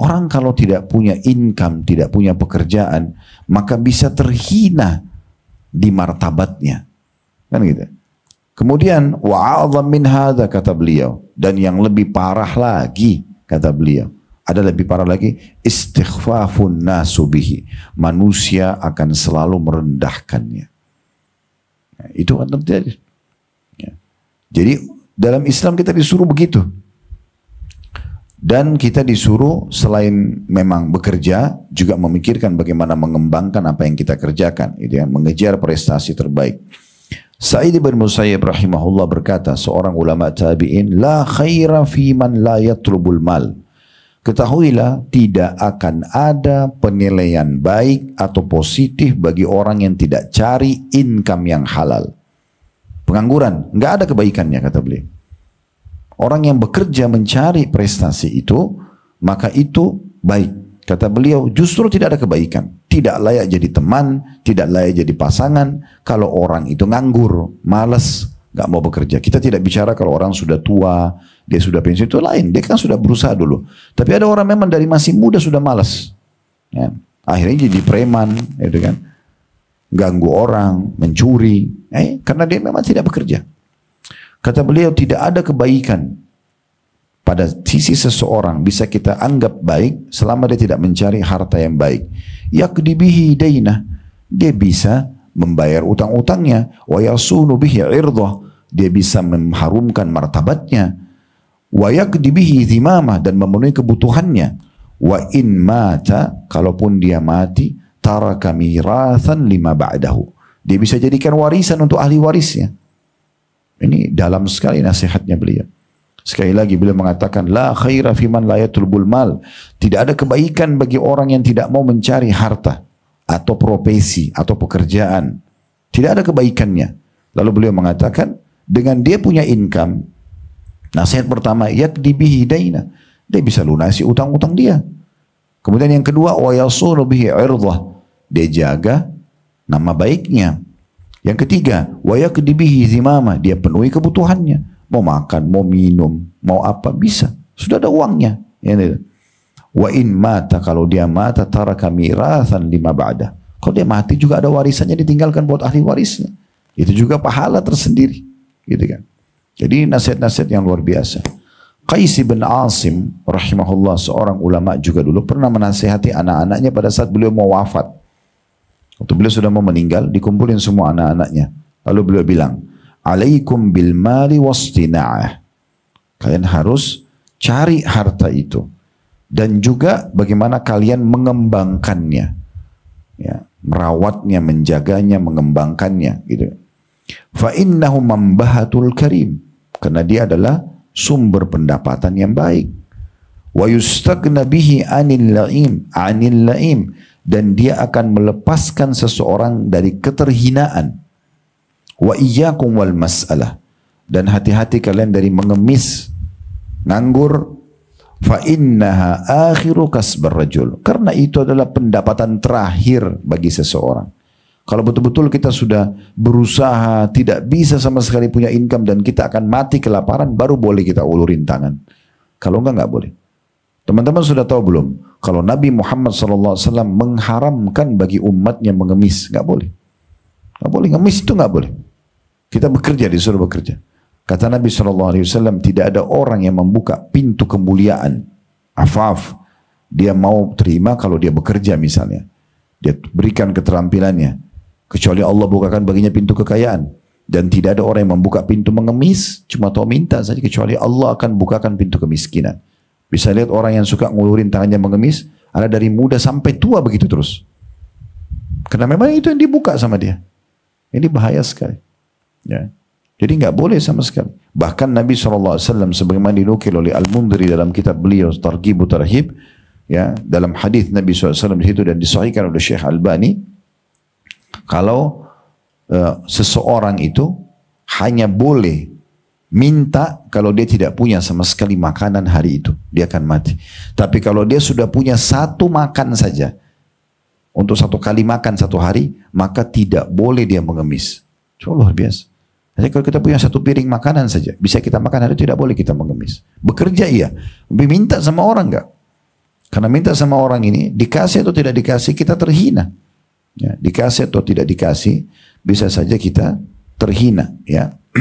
Orang kalau tidak punya income, tidak punya pekerjaan, maka bisa terhina di martabatnya. Kan gitu. Kemudian wa'adzam min hada kata beliau dan yang lebih parah lagi kata beliau. Ada lebih parah lagi istighfafun nasubihi. Manusia akan selalu merendahkannya. Nah, itu kan terjadi. Ya. Jadi dalam Islam kita disuruh begitu. Dan kita disuruh selain memang bekerja juga memikirkan bagaimana mengembangkan apa yang kita kerjakan, gitu ya, mengejar prestasi terbaik. Sa'id bin Musayyib rahimahullah berkata, seorang ulama tabi'in, La khaira fi man la yatlubul mal. Ketahuilah tidak akan ada penilaian baik atau positif bagi orang yang tidak cari income yang halal. Pengangguran, nggak ada kebaikannya kata beliau. Orang yang bekerja mencari prestasi itu, maka itu baik. Kata beliau, justru tidak ada kebaikan. Tidak layak jadi teman, tidak layak jadi pasangan. Kalau orang itu nganggur, malas, gak mau bekerja. Kita tidak bicara kalau orang sudah tua, dia sudah pensiun itu lain. Dia kan sudah berusaha dulu. Tapi ada orang memang dari masih muda sudah malas. Ya. Akhirnya jadi preman, gitu kan. Ganggu orang, mencuri. Eh, karena dia memang tidak bekerja. Kata beliau tidak ada kebaikan pada sisi seseorang bisa kita anggap baik selama dia tidak mencari harta yang baik. Yakdibihi dainah. Dia bisa membayar utang-utangnya. Wa yasunu bihi irdoh, Dia bisa mengharumkan martabatnya. Wa yakdibihi zimamah. Dan memenuhi kebutuhannya. Wa in mata. Kalaupun dia mati. tara kami mirathan lima ba'dahu. Dia bisa jadikan warisan untuk ahli warisnya. Ini dalam sekali nasihatnya beliau. Sekali lagi beliau mengatakan la khaira fiman la yatulbul mal. Tidak ada kebaikan bagi orang yang tidak mau mencari harta atau profesi atau pekerjaan. Tidak ada kebaikannya. Lalu beliau mengatakan dengan dia punya income nasihat pertama dibihi daina. Dia bisa lunasi utang-utang dia. Kemudian yang kedua wa yasunu bihi irdah. Dia jaga nama baiknya. Yang ketiga wa yakdibihi zimama. Dia penuhi kebutuhannya mau makan, mau minum, mau apa bisa. Sudah ada uangnya. Ya, Ini. Gitu. Wa in mata kalau dia mata taraka mirasan lima ba'da. Kalau dia mati juga ada warisannya ditinggalkan buat ahli warisnya. Itu juga pahala tersendiri. Gitu kan. Jadi nasihat-nasihat yang luar biasa. Qais bin Asim rahimahullah seorang ulama juga dulu pernah menasihati anak-anaknya pada saat beliau mau wafat. Waktu beliau sudah mau meninggal, dikumpulin semua anak-anaknya. Lalu beliau bilang, alaikum bil mali wastina'ah. Kalian harus cari harta itu dan juga bagaimana kalian mengembangkannya. Ya, merawatnya, menjaganya, mengembangkannya gitu. Fa innahu mambahatul karim karena dia adalah sumber pendapatan yang baik. Wa yustagna bihi anil la'im, anil la'im dan dia akan melepaskan seseorang dari keterhinaan Wa iyyakum wal mas'alah. Dan hati-hati kalian dari mengemis, nganggur, fa innaha akhiru kasbar rajul. Karena itu adalah pendapatan terakhir bagi seseorang. Kalau betul-betul kita sudah berusaha tidak bisa sama sekali punya income dan kita akan mati kelaparan baru boleh kita ulurin tangan. Kalau enggak nggak boleh. Teman-teman sudah tahu belum? Kalau Nabi Muhammad SAW mengharamkan bagi umatnya mengemis, enggak boleh. enggak boleh, ngemis itu enggak boleh. Kita bekerja, disuruh bekerja. Kata Nabi SAW, tidak ada orang yang membuka pintu kemuliaan. Afaf. Dia mau terima kalau dia bekerja misalnya. Dia berikan keterampilannya. Kecuali Allah bukakan baginya pintu kekayaan. Dan tidak ada orang yang membuka pintu mengemis. Cuma tahu minta saja. Kecuali Allah akan bukakan pintu kemiskinan. Bisa lihat orang yang suka ngulurin tangannya mengemis. Ada dari muda sampai tua begitu terus. Karena memang itu yang dibuka sama dia. Ini bahaya sekali. Ya. Jadi nggak boleh sama sekali. Bahkan Nabi SAW sebagaimana dinukil oleh al mundri dalam kitab beliau Targhib Tarhib, ya, dalam hadis Nabi SAW di situ dan disahihkan oleh Syekh Albani, kalau uh, seseorang itu hanya boleh minta kalau dia tidak punya sama sekali makanan hari itu, dia akan mati. Tapi kalau dia sudah punya satu makan saja, untuk satu kali makan satu hari, maka tidak boleh dia mengemis. Coba luar biasa. Jadi kalau kita punya satu piring makanan saja, bisa kita makan hari tidak boleh kita mengemis. Bekerja iya, minta sama orang enggak? Karena minta sama orang ini, dikasih atau tidak dikasih kita terhina. Ya, dikasih atau tidak dikasih, bisa saja kita terhina. Ya.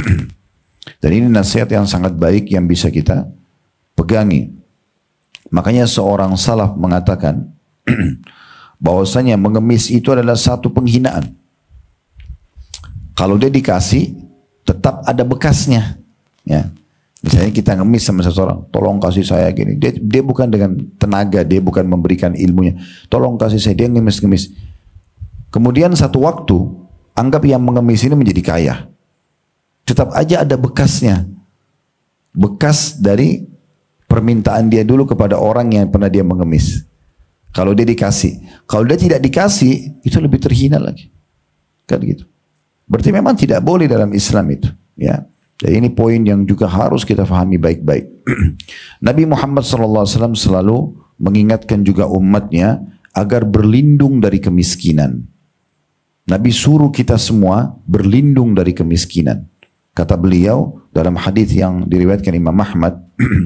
Dan ini nasihat yang sangat baik yang bisa kita pegangi. Makanya seorang salaf mengatakan bahwasanya mengemis itu adalah satu penghinaan. Kalau dia dikasih, tetap ada bekasnya. Ya. Misalnya kita ngemis sama seseorang, tolong kasih saya gini. Dia, dia bukan dengan tenaga, dia bukan memberikan ilmunya. Tolong kasih saya, dia ngemis-ngemis. Kemudian satu waktu, anggap yang mengemis ini menjadi kaya. Tetap aja ada bekasnya. Bekas dari permintaan dia dulu kepada orang yang pernah dia mengemis. Kalau dia dikasih. Kalau dia tidak dikasih, itu lebih terhina lagi. Kan gitu. Berarti memang tidak boleh dalam Islam itu. Ya. Jadi ini poin yang juga harus kita fahami baik-baik. Nabi Muhammad SAW selalu mengingatkan juga umatnya agar berlindung dari kemiskinan. Nabi suruh kita semua berlindung dari kemiskinan. Kata beliau dalam hadis yang diriwayatkan Imam Ahmad,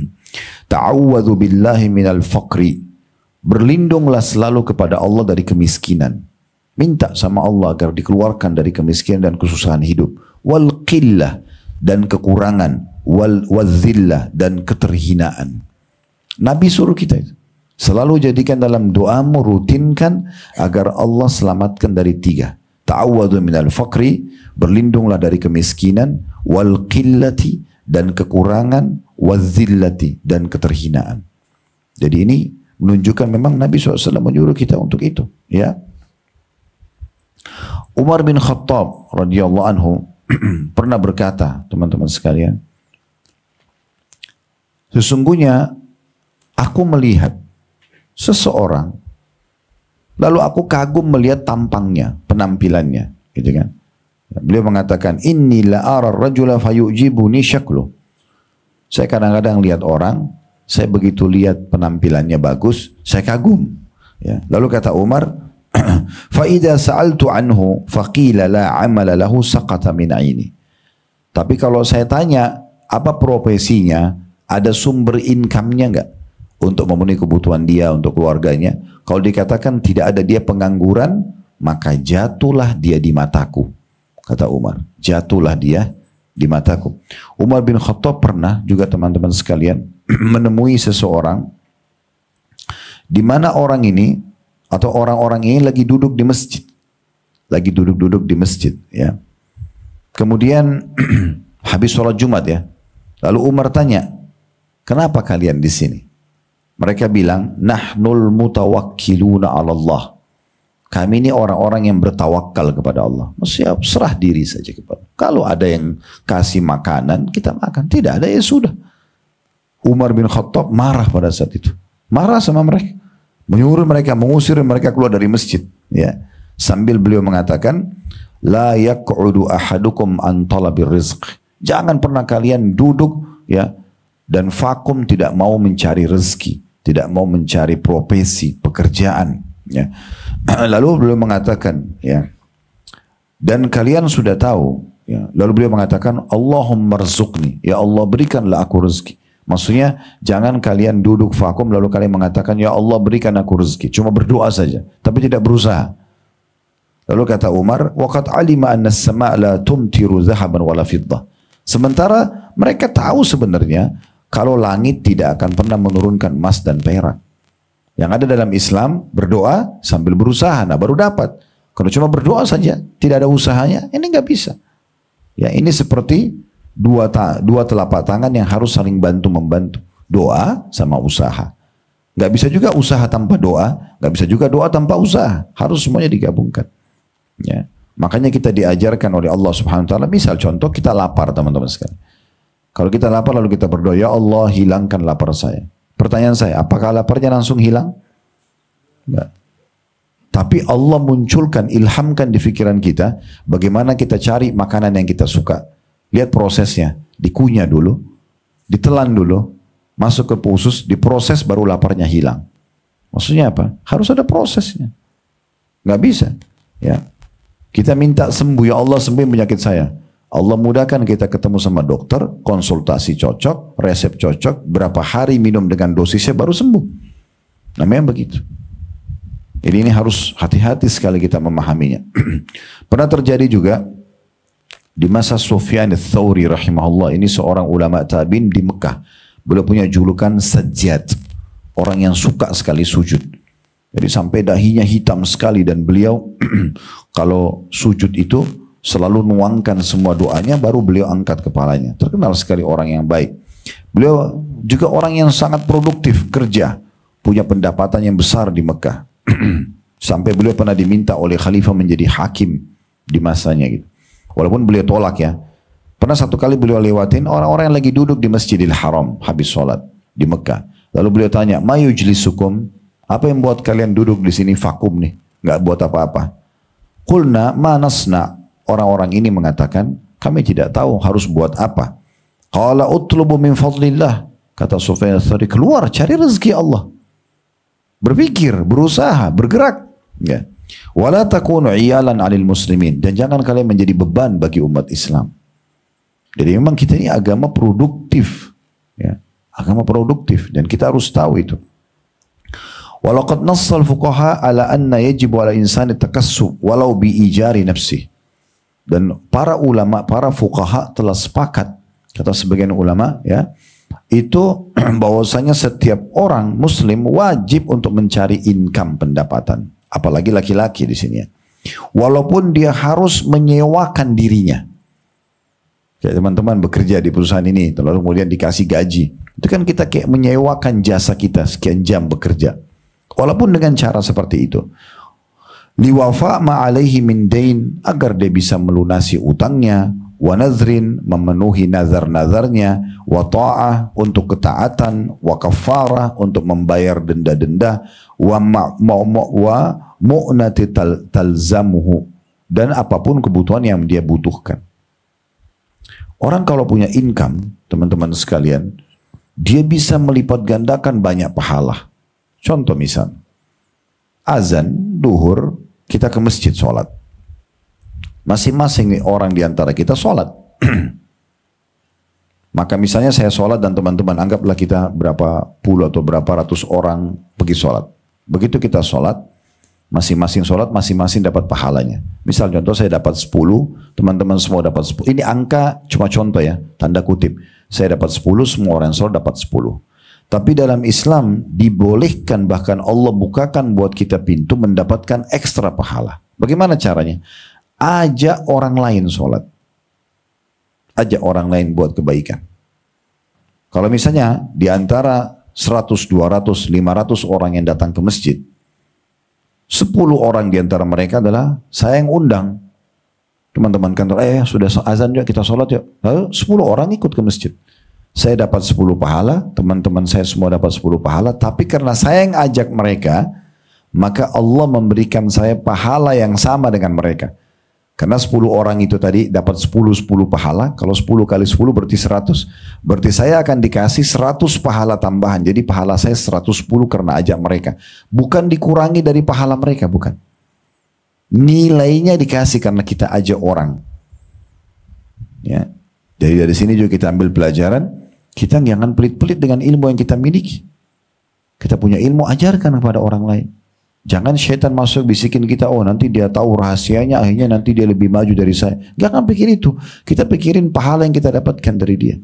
"Ta'awwadzu billahi minal faqri." Berlindunglah selalu kepada Allah dari kemiskinan. Minta sama Allah agar dikeluarkan dari kemiskinan dan kesusahan hidup. Wal qillah dan kekurangan. Wal wazillah dan keterhinaan. Nabi suruh kita itu. Selalu jadikan dalam doamu rutinkan agar Allah selamatkan dari tiga. Ta'awadu minal fakri, berlindunglah dari kemiskinan, wal qillati dan kekurangan, wazillati dan keterhinaan. Jadi ini menunjukkan memang Nabi SAW menyuruh kita untuk itu. Ya, Umar bin Khattab radhiyallahu anhu pernah berkata, teman-teman sekalian, sesungguhnya aku melihat seseorang lalu aku kagum melihat tampangnya, penampilannya, gitu kan. Beliau mengatakan, "Inni la ara rajula fayujibuni syaklu." Saya kadang-kadang lihat orang, saya begitu lihat penampilannya bagus, saya kagum. Ya. Lalu kata Umar, Faida sa'altu anhu fakila la amala lahu saqata mina ini. Tapi kalau saya tanya apa profesinya, ada sumber income-nya enggak untuk memenuhi kebutuhan dia untuk keluarganya? Kalau dikatakan tidak ada dia pengangguran, maka jatuhlah dia di mataku. Kata Umar, jatuhlah dia di mataku. Umar bin Khattab pernah juga teman-teman sekalian menemui seseorang di mana orang ini atau orang-orang ini lagi duduk di masjid lagi duduk-duduk di masjid ya kemudian habis sholat Jumat ya lalu Umar tanya kenapa kalian di sini mereka bilang nahnul mutawakkiluna ala Allah kami ini orang-orang yang bertawakal kepada Allah maksudnya serah diri saja kepada kalau ada yang kasih makanan kita makan tidak ada ya sudah Umar bin Khattab marah pada saat itu marah sama mereka menyuruh mereka mengusir mereka keluar dari masjid ya sambil beliau mengatakan la yaq'udu ahadukum an talabir rizq jangan pernah kalian duduk ya dan vakum tidak mau mencari rezeki tidak mau mencari profesi pekerjaan ya lalu beliau mengatakan ya dan kalian sudah tahu ya lalu beliau mengatakan Allahumma ya Allah berikanlah aku rezeki Maksudnya jangan kalian duduk vakum lalu kalian mengatakan ya Allah berikan aku rezeki. Cuma berdoa saja tapi tidak berusaha. Lalu kata Umar, "Waqad alima anna as-sama' la tumtiru dhahaban wala fiddah." Sementara mereka tahu sebenarnya kalau langit tidak akan pernah menurunkan emas dan perak. Yang ada dalam Islam berdoa sambil berusaha, nah baru dapat. Kalau cuma berdoa saja, tidak ada usahanya, ini nggak bisa. Ya ini seperti Dua, ta dua telapak tangan yang harus saling bantu membantu. Doa sama usaha. Gak bisa juga usaha tanpa doa, gak bisa juga doa tanpa usaha. Harus semuanya digabungkan. Ya. Makanya kita diajarkan oleh Allah Subhanahu wa taala, misal contoh kita lapar teman-teman sekalian. Kalau kita lapar lalu kita berdoa, ya Allah hilangkan lapar saya. Pertanyaan saya, apakah laparnya langsung hilang? Enggak. Tapi Allah munculkan, ilhamkan di pikiran kita bagaimana kita cari makanan yang kita suka. Lihat prosesnya, dikunyah dulu, ditelan dulu, masuk ke pusus diproses baru laparnya hilang. Maksudnya apa? Harus ada prosesnya. Gak bisa. Ya. Kita minta sembuh, ya Allah sembuh penyakit saya. Allah mudahkan kita ketemu sama dokter, konsultasi cocok, resep cocok, berapa hari minum dengan dosisnya baru sembuh. Namanya begitu. Jadi ini harus hati-hati sekali kita memahaminya. Pernah terjadi juga di masa Sufyan Thawri rahimahullah ini seorang ulama tabin di Mekah. Beliau punya julukan sejat Orang yang suka sekali sujud. Jadi sampai dahinya hitam sekali dan beliau kalau sujud itu selalu nuangkan semua doanya baru beliau angkat kepalanya. Terkenal sekali orang yang baik. Beliau juga orang yang sangat produktif kerja, punya pendapatan yang besar di Mekah. sampai beliau pernah diminta oleh khalifah menjadi hakim di masanya gitu. Walaupun beliau tolak ya. Pernah satu kali beliau lewatin orang-orang yang lagi duduk di Masjidil Haram habis sholat di Mekah. Lalu beliau tanya, "Mayujlisukum? Apa yang buat kalian duduk di sini vakum nih? Nggak buat apa-apa?" Kulna manasna. Orang-orang ini mengatakan, kami tidak tahu harus buat apa. Qala utlubu min fadlillah. Kata Sufyan Thari, keluar cari rezeki Allah. Berpikir, berusaha, bergerak. Ya. Wala takunu iyalan anil muslimin. Dan jangan kalian menjadi beban bagi umat Islam. Jadi memang kita ini agama produktif. Ya. Agama produktif. Dan kita harus tahu itu. Walaqad nassal fuqaha ala anna yajibu ala insani takassub walau bi ijari nafsi. Dan para ulama, para fukaha telah sepakat. Kata sebagian ulama ya. Itu bahwasanya setiap orang muslim wajib untuk mencari income pendapatan apalagi laki-laki di sini ya. Walaupun dia harus menyewakan dirinya. Kayak teman-teman bekerja di perusahaan ini, terlalu kemudian dikasih gaji. Itu kan kita kayak menyewakan jasa kita sekian jam bekerja. Walaupun dengan cara seperti itu. Liwafa ma'alaihi min dain agar dia bisa melunasi utangnya, wa nazrin memenuhi nazar-nazarnya wa ta'ah untuk ketaatan wa kafarah untuk membayar denda-denda wa wa mu'nati talzamuhu dan apapun kebutuhan yang dia butuhkan orang kalau punya income teman-teman sekalian dia bisa melipat gandakan banyak pahala contoh misal azan duhur kita ke masjid sholat Masing-masing orang di antara kita sholat. Maka misalnya saya sholat dan teman-teman anggaplah kita berapa puluh atau berapa ratus orang pergi sholat. Begitu kita sholat, masing-masing sholat masing-masing dapat pahalanya. Misal contoh saya dapat 10, teman-teman semua dapat 10. Ini angka cuma contoh ya, tanda kutip. Saya dapat 10, semua orang yang sholat dapat 10. Tapi dalam Islam dibolehkan bahkan Allah bukakan buat kita pintu mendapatkan ekstra pahala. Bagaimana caranya? Ajak orang lain sholat. Ajak orang lain buat kebaikan. Kalau misalnya di antara 100, 200, 500 orang yang datang ke masjid, 10 orang di antara mereka adalah saya yang undang. Teman-teman kantor, eh sudah azan yuk kita sholat yuk. Lalu 10 orang ikut ke masjid saya dapat 10 pahala, teman-teman saya semua dapat 10 pahala, tapi karena saya yang ajak mereka, maka Allah memberikan saya pahala yang sama dengan mereka. Karena 10 orang itu tadi dapat 10-10 pahala. Kalau 10 kali 10 berarti 100. Berarti saya akan dikasih 100 pahala tambahan. Jadi pahala saya 110 karena ajak mereka. Bukan dikurangi dari pahala mereka, bukan. Nilainya dikasih karena kita ajak orang. Ya. Jadi dari sini juga kita ambil pelajaran. Kita jangan pelit-pelit dengan ilmu yang kita miliki. Kita punya ilmu, ajarkan kepada orang lain. Jangan setan masuk bisikin kita, oh nanti dia tahu rahasianya, akhirnya nanti dia lebih maju dari saya. Jangan pikir itu. Kita pikirin pahala yang kita dapatkan dari dia.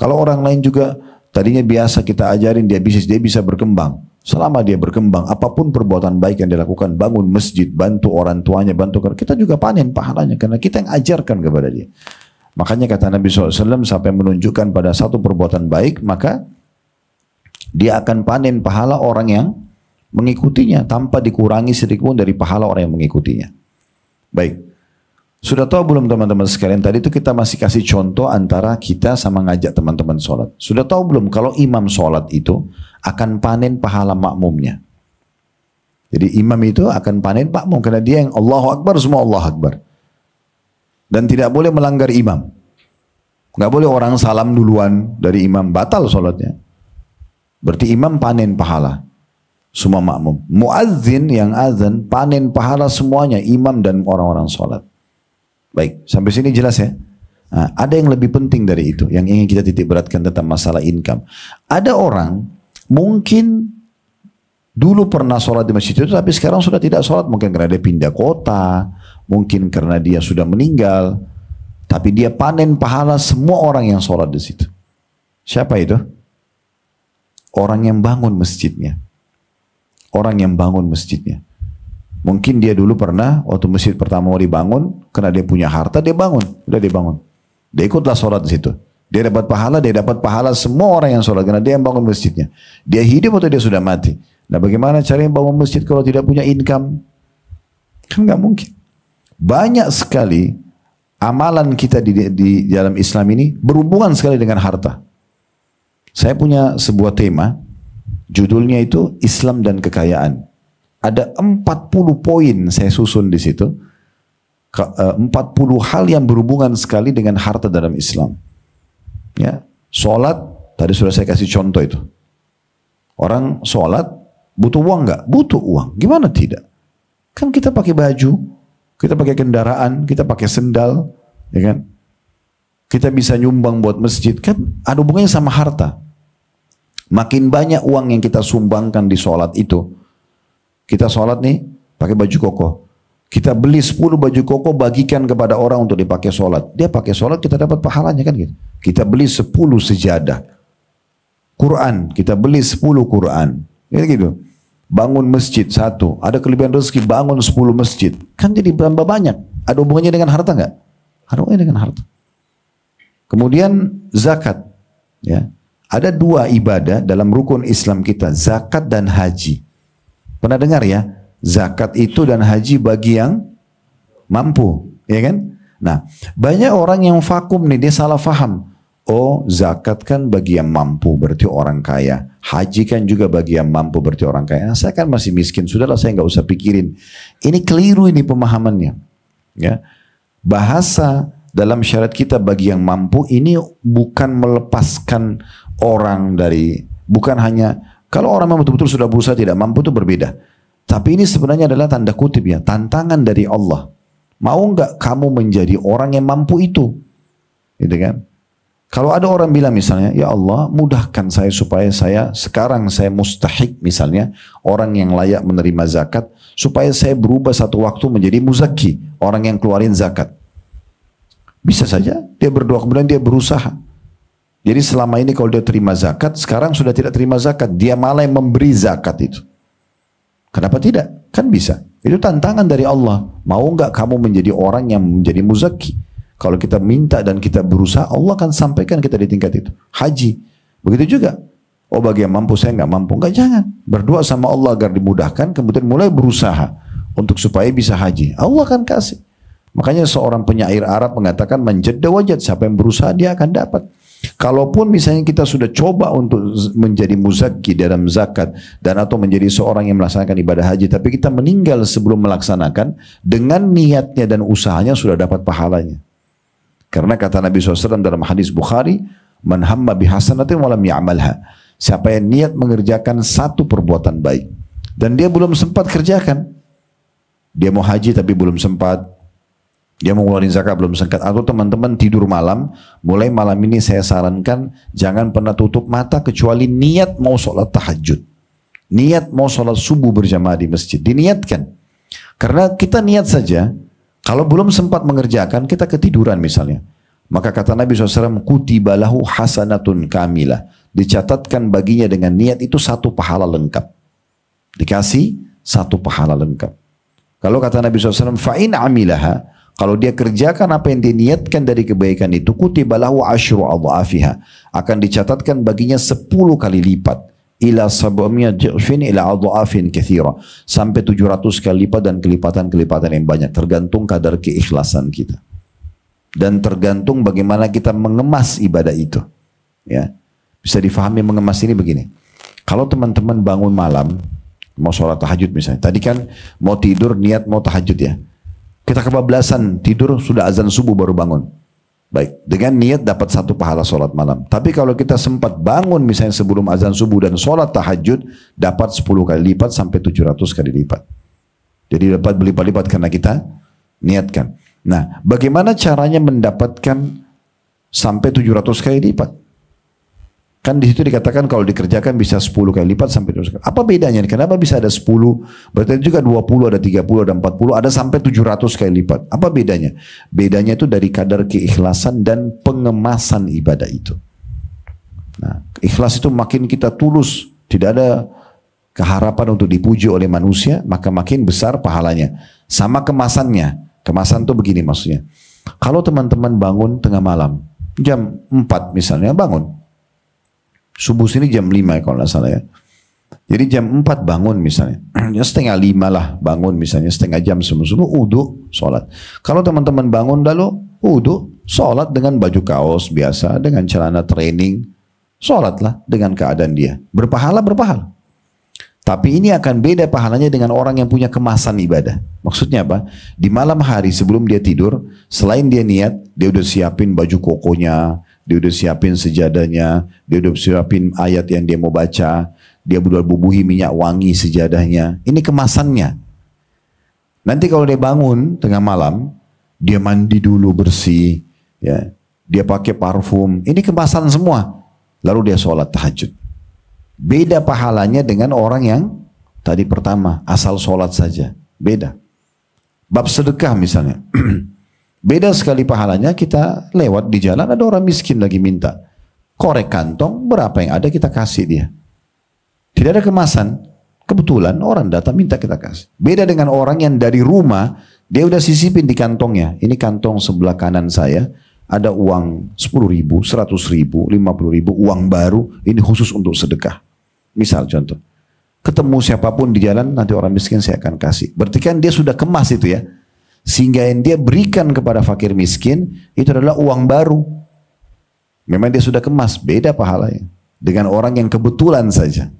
Kalau orang lain juga tadinya biasa kita ajarin dia bisnis, dia bisa berkembang. Selama dia berkembang, apapun perbuatan baik yang dilakukan, bangun masjid, bantu orang tuanya, bantu kita juga panen pahalanya karena kita yang ajarkan kepada dia. Makanya kata Nabi SAW sampai menunjukkan pada satu perbuatan baik, maka dia akan panen pahala orang yang mengikutinya tanpa dikurangi sedikit pun dari pahala orang yang mengikutinya. Baik. Sudah tahu belum teman-teman sekalian tadi itu kita masih kasih contoh antara kita sama ngajak teman-teman sholat. Sudah tahu belum kalau imam sholat itu akan panen pahala makmumnya. Jadi imam itu akan panen makmum karena dia yang Allahu Akbar semua Allah Akbar. Dan tidak boleh melanggar imam. Gak boleh orang salam duluan dari imam batal sholatnya. Berarti imam panen pahala semua makmum. Muadzin yang azan panen pahala semuanya imam dan orang-orang sholat. Baik, sampai sini jelas ya. Nah, ada yang lebih penting dari itu yang ingin kita titik beratkan tentang masalah income. Ada orang mungkin dulu pernah sholat di masjid itu tapi sekarang sudah tidak sholat mungkin karena dia pindah kota, mungkin karena dia sudah meninggal, tapi dia panen pahala semua orang yang sholat di situ. Siapa itu? Orang yang bangun masjidnya orang yang bangun masjidnya. Mungkin dia dulu pernah waktu masjid pertama mau dibangun, karena dia punya harta dia bangun, udah dia bangun. Dia ikutlah sholat di situ. Dia dapat pahala, dia dapat pahala semua orang yang sholat karena dia yang bangun masjidnya. Dia hidup atau dia sudah mati. Nah bagaimana caranya bangun masjid kalau tidak punya income? Kan nggak mungkin. Banyak sekali amalan kita di, di dalam Islam ini berhubungan sekali dengan harta. Saya punya sebuah tema Judulnya itu Islam dan Kekayaan. Ada 40 poin saya susun di situ. 40 eh, hal yang berhubungan sekali dengan harta dalam Islam. Ya, Sholat, tadi sudah saya kasih contoh itu. Orang sholat butuh uang nggak? Butuh uang. Gimana tidak? Kan kita pakai baju, kita pakai kendaraan, kita pakai sendal, ya kan? Kita bisa nyumbang buat masjid, kan ada hubungannya sama harta. Makin banyak uang yang kita sumbangkan di sholat itu. Kita sholat nih pakai baju koko. Kita beli 10 baju koko bagikan kepada orang untuk dipakai sholat. Dia pakai sholat kita dapat pahalanya kan gitu. Kita beli 10 sejadah. Quran, kita beli 10 Quran. Gitu, gitu. Bangun masjid satu, ada kelebihan rezeki bangun 10 masjid. Kan jadi berambah banyak. Ada hubungannya dengan harta nggak? Ada hubungannya dengan harta. Kemudian zakat. Ya. Ada dua ibadah dalam rukun Islam kita, zakat dan haji. Pernah dengar ya? Zakat itu dan haji bagi yang mampu, ya kan? Nah, banyak orang yang vakum nih, dia salah faham. Oh, zakat kan bagi yang mampu, berarti orang kaya. Haji kan juga bagi yang mampu, berarti orang kaya. Nah, saya kan masih miskin, sudahlah saya nggak usah pikirin. Ini keliru ini pemahamannya. Ya, bahasa dalam syariat kita bagi yang mampu ini bukan melepaskan orang dari bukan hanya kalau orang memang betul-betul sudah berusaha tidak mampu itu berbeda. Tapi ini sebenarnya adalah tanda kutip ya, tantangan dari Allah. Mau nggak kamu menjadi orang yang mampu itu? Gitu kan? Kalau ada orang bilang misalnya, ya Allah mudahkan saya supaya saya sekarang saya mustahik misalnya orang yang layak menerima zakat supaya saya berubah satu waktu menjadi muzaki orang yang keluarin zakat. Bisa saja dia berdoa kemudian dia berusaha. Jadi selama ini kalau dia terima zakat, sekarang sudah tidak terima zakat. Dia malah yang memberi zakat itu. Kenapa tidak? Kan bisa. Itu tantangan dari Allah. Mau nggak kamu menjadi orang yang menjadi muzaki? Kalau kita minta dan kita berusaha, Allah akan sampaikan kita di tingkat itu. Haji. Begitu juga. Oh bagi yang mampu, saya nggak mampu. Nggak, jangan. Berdoa sama Allah agar dimudahkan, kemudian mulai berusaha untuk supaya bisa haji. Allah akan kasih. Makanya seorang penyair Arab mengatakan, menjeda wajat. Siapa yang berusaha, dia akan dapat. Kalaupun misalnya kita sudah coba untuk menjadi muzaki dalam zakat dan atau menjadi seorang yang melaksanakan ibadah haji, tapi kita meninggal sebelum melaksanakan dengan niatnya dan usahanya sudah dapat pahalanya. Karena kata Nabi SAW dalam hadis Bukhari, man hamma bihasanatin walam ya'malha. Siapa yang niat mengerjakan satu perbuatan baik dan dia belum sempat kerjakan. Dia mau haji tapi belum sempat, dia mau ngeluarin zakat belum sengkat. Atau teman-teman tidur malam, mulai malam ini saya sarankan jangan pernah tutup mata kecuali niat mau sholat tahajud. Niat mau sholat subuh berjamaah di masjid. Diniatkan. Karena kita niat saja, kalau belum sempat mengerjakan, kita ketiduran misalnya. Maka kata Nabi SAW, kutibalahu hasanatun kamilah. Dicatatkan baginya dengan niat itu satu pahala lengkap. Dikasih satu pahala lengkap. Kalau kata Nabi SAW, fa'in amilaha, kalau dia kerjakan apa yang diniatkan dari kebaikan itu, kutibalahu asyru adhafiha. Akan dicatatkan baginya sepuluh kali lipat. Ila sabamia ji'fin ila adhafin kathira. Sampai tujuh ratus kali lipat dan kelipatan-kelipatan yang banyak. Tergantung kadar keikhlasan kita. Dan tergantung bagaimana kita mengemas ibadah itu. Ya. Bisa difahami mengemas ini begini. Kalau teman-teman bangun malam, mau sholat tahajud misalnya. Tadi kan mau tidur niat mau tahajud ya kita kebablasan tidur sudah azan subuh baru bangun. Baik, dengan niat dapat satu pahala sholat malam. Tapi kalau kita sempat bangun misalnya sebelum azan subuh dan sholat tahajud, dapat 10 kali lipat sampai 700 kali lipat. Jadi dapat berlipat-lipat karena kita niatkan. Nah, bagaimana caranya mendapatkan sampai 700 kali lipat? Kan di situ dikatakan kalau dikerjakan bisa 10 kali lipat sampai 200 kali. Apa bedanya Kenapa bisa ada 10? Berarti juga 20, ada 30, ada 40, ada sampai 700 kali lipat. Apa bedanya? Bedanya itu dari kadar keikhlasan dan pengemasan ibadah itu. Nah, ikhlas itu makin kita tulus, tidak ada keharapan untuk dipuji oleh manusia, maka makin besar pahalanya. Sama kemasannya. Kemasan tuh begini maksudnya. Kalau teman-teman bangun tengah malam, jam 4 misalnya bangun, Subuh sini jam 5 ya kalau nggak salah ya. Jadi jam 4 bangun misalnya. ya setengah lima lah bangun misalnya. Setengah jam sebelum subuh uduk sholat. Kalau teman-teman bangun dulu, uduk sholat dengan baju kaos biasa. Dengan celana training. Sholatlah dengan keadaan dia. Berpahala berpahala. Tapi ini akan beda pahalanya dengan orang yang punya kemasan ibadah. Maksudnya apa? Di malam hari sebelum dia tidur, selain dia niat, dia udah siapin baju kokonya, dia udah siapin sejadahnya, dia udah siapin ayat yang dia mau baca, dia udah bubuhi minyak wangi sejadahnya. Ini kemasannya. Nanti kalau dia bangun tengah malam, dia mandi dulu bersih, ya. Dia pakai parfum. Ini kemasan semua. Lalu dia sholat tahajud. Beda pahalanya dengan orang yang tadi pertama asal sholat saja. Beda. Bab sedekah misalnya. Beda sekali pahalanya kita lewat di jalan ada orang miskin lagi minta. Korek kantong berapa yang ada kita kasih dia. Tidak ada kemasan. Kebetulan orang datang minta kita kasih. Beda dengan orang yang dari rumah dia udah sisipin di kantongnya. Ini kantong sebelah kanan saya ada uang 10 ribu, 100 ribu, 50 ribu, uang baru. Ini khusus untuk sedekah. Misal contoh. Ketemu siapapun di jalan nanti orang miskin saya akan kasih. Berarti kan dia sudah kemas itu ya. Sehingga yang dia berikan kepada fakir miskin itu adalah uang baru. Memang dia sudah kemas, beda pahalanya. Dengan orang yang kebetulan saja.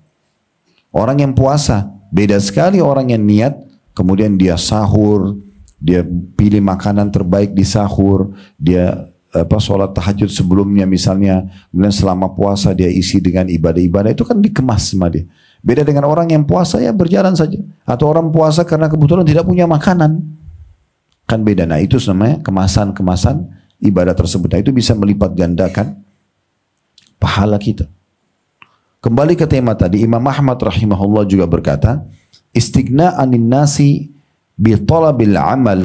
Orang yang puasa, beda sekali orang yang niat, kemudian dia sahur, dia pilih makanan terbaik di sahur, dia apa sholat tahajud sebelumnya misalnya, kemudian selama puasa dia isi dengan ibadah-ibadah itu kan dikemas sama dia. Beda dengan orang yang puasa ya berjalan saja atau orang puasa karena kebetulan tidak punya makanan. Kan beda. Nah itu sebenarnya kemasan-kemasan ibadah tersebut. Nah itu bisa melipat gandakan pahala kita. Kembali ke tema tadi, Imam Ahmad rahimahullah juga berkata, Istighna anin nasi talabil amal.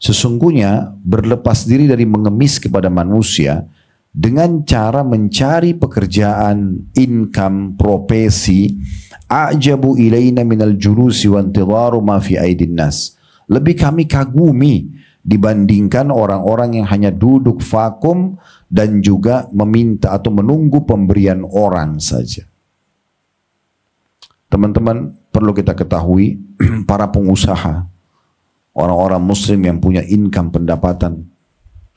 Sesungguhnya berlepas diri dari mengemis kepada manusia dengan cara mencari pekerjaan, income, profesi, ajabu ilaina minal julusi wa intidaru ma fi aidin nas. Lebih kami kagumi dibandingkan orang-orang yang hanya duduk vakum dan juga meminta atau menunggu pemberian orang saja. Teman-teman, perlu kita ketahui para pengusaha, orang-orang muslim yang punya income pendapatan.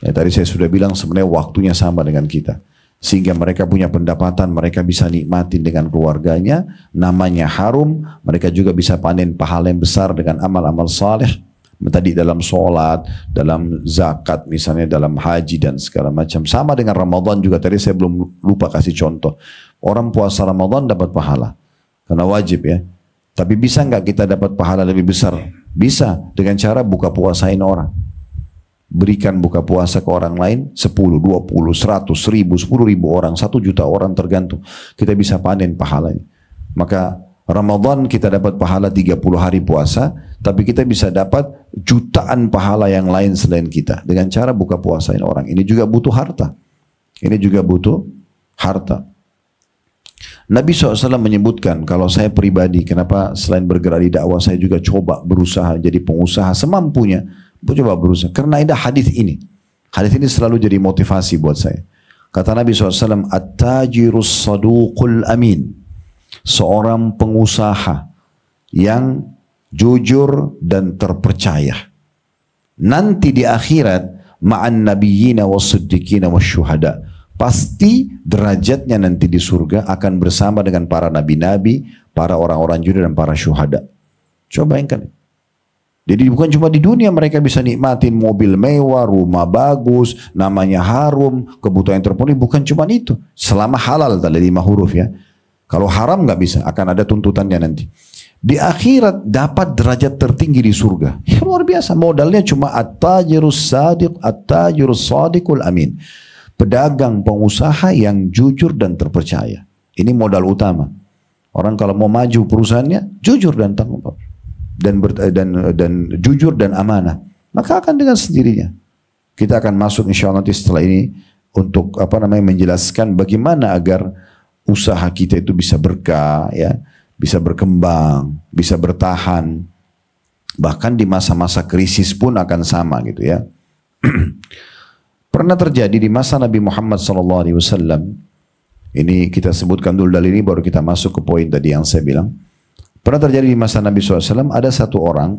Ya, tadi saya sudah bilang sebenarnya waktunya sama dengan kita sehingga mereka punya pendapatan, mereka bisa nikmatin dengan keluarganya, namanya harum, mereka juga bisa panen pahala yang besar dengan amal-amal saleh, tadi dalam sholat, dalam zakat misalnya, dalam haji dan segala macam. Sama dengan Ramadan juga, tadi saya belum lupa kasih contoh. Orang puasa Ramadan dapat pahala, karena wajib ya. Tapi bisa nggak kita dapat pahala lebih besar? Bisa, dengan cara buka puasain orang berikan buka puasa ke orang lain 10, 20, 100, 1000, 10 ribu orang, 1 juta orang tergantung. Kita bisa panen pahalanya. Maka Ramadan kita dapat pahala 30 hari puasa, tapi kita bisa dapat jutaan pahala yang lain selain kita dengan cara buka puasain orang. Ini juga butuh harta. Ini juga butuh harta. Nabi SAW menyebutkan kalau saya pribadi kenapa selain bergerak di dakwah saya juga coba berusaha jadi pengusaha semampunya Coba berusaha. Karena ada hadis ini. Hadis ini selalu jadi motivasi buat saya. Kata Nabi SAW, At-tajirus saduqul amin. Seorang pengusaha yang jujur dan terpercaya. Nanti di akhirat, ma'an nabiyina wa siddiqina wa syuhada. Pasti derajatnya nanti di surga akan bersama dengan para nabi-nabi, para orang-orang jujur dan para syuhada. Coba bayangkan. Jadi bukan cuma di dunia mereka bisa nikmatin mobil mewah, rumah bagus, namanya harum, kebutuhan terpenuhi. Bukan cuma itu. Selama halal tadi lima huruf ya. Kalau haram nggak bisa, akan ada tuntutannya nanti. Di akhirat dapat derajat tertinggi di surga. Ya luar biasa. Modalnya cuma at-tajirus sadiq, at-tajirus sadiqul amin. Pedagang, pengusaha yang jujur dan terpercaya. Ini modal utama. Orang kalau mau maju perusahaannya, jujur dan tanggung jawab dan ber, eh, dan eh, dan jujur dan amanah, maka akan dengan sendirinya. Kita akan masuk insya Allah nanti setelah ini untuk apa namanya menjelaskan bagaimana agar usaha kita itu bisa berkah ya, bisa berkembang, bisa bertahan. Bahkan di masa-masa krisis pun akan sama gitu ya. Pernah terjadi di masa Nabi Muhammad SAW. Ini kita sebutkan dulu dalil ini baru kita masuk ke poin tadi yang saya bilang. Pernah terjadi di masa Nabi SAW, ada satu orang,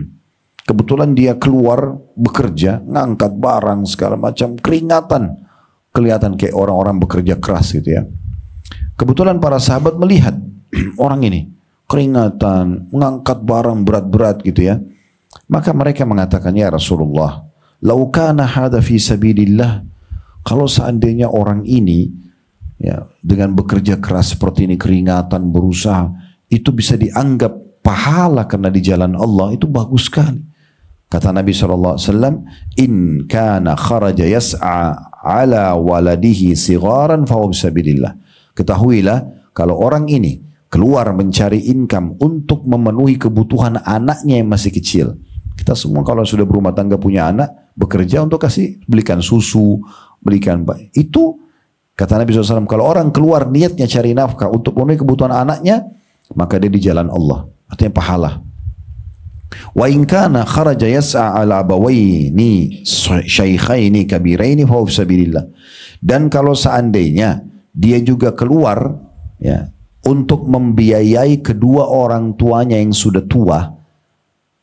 kebetulan dia keluar bekerja, ngangkat barang segala macam, keringatan. Kelihatan kayak orang-orang bekerja keras gitu ya. Kebetulan para sahabat melihat orang ini, keringatan, ngangkat barang berat-berat gitu ya. Maka mereka mengatakan, Ya Rasulullah, laukana hada fi sabilillah, kalau seandainya orang ini ya, dengan bekerja keras seperti ini, keringatan, berusaha, itu bisa dianggap pahala karena di jalan Allah itu bagus sekali. Kata Nabi SAW, In kana kharaja yas'a ala waladihi sigaran fawabsabilillah. Ketahuilah kalau orang ini keluar mencari income untuk memenuhi kebutuhan anaknya yang masih kecil. Kita semua kalau sudah berumah tangga punya anak, bekerja untuk kasih, belikan susu, belikan itu kata Nabi SAW, kalau orang keluar niatnya cari nafkah untuk memenuhi kebutuhan anaknya, maka dia di jalan Allah artinya pahala wa in kana kharaja yas'a ala abawaini syaikhaini kabiraini fa sabilillah dan kalau seandainya dia juga keluar ya untuk membiayai kedua orang tuanya yang sudah tua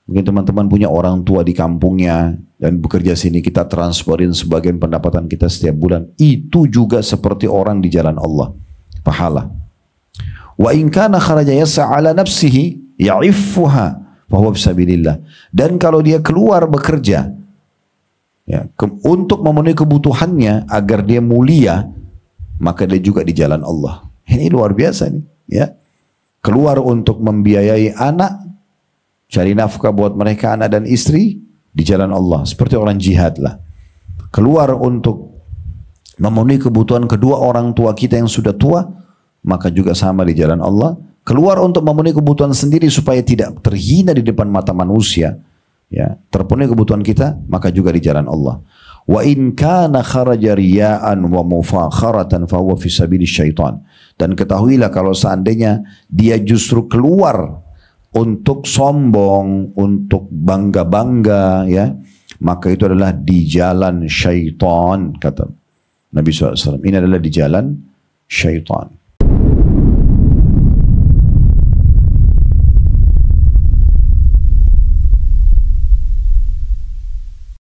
Mungkin teman-teman punya orang tua di kampungnya dan bekerja sini kita transferin sebagian pendapatan kita setiap bulan. Itu juga seperti orang di jalan Allah. Pahala. Wa in kana kharaja yasa ala nafsihi ya'iffuha fa huwa bisabilillah. Dan kalau dia keluar bekerja ya, ke, untuk memenuhi kebutuhannya agar dia mulia, maka dia juga di jalan Allah. Ini luar biasa nih, ya. Keluar untuk membiayai anak, cari nafkah buat mereka anak dan istri di jalan Allah, seperti orang jihad lah. Keluar untuk memenuhi kebutuhan kedua orang tua kita yang sudah tua, maka juga sama di jalan Allah. Keluar untuk memenuhi kebutuhan sendiri supaya tidak terhina di depan mata manusia. Ya, terpenuhi kebutuhan kita, maka juga di jalan Allah. Wa in kana kharaja riya'an wa mufakharatan huwa fi sabili syaitan. Dan ketahuilah kalau seandainya dia justru keluar untuk sombong, untuk bangga-bangga ya, maka itu adalah di jalan syaitan kata Nabi SAW. Ini adalah di jalan syaitan.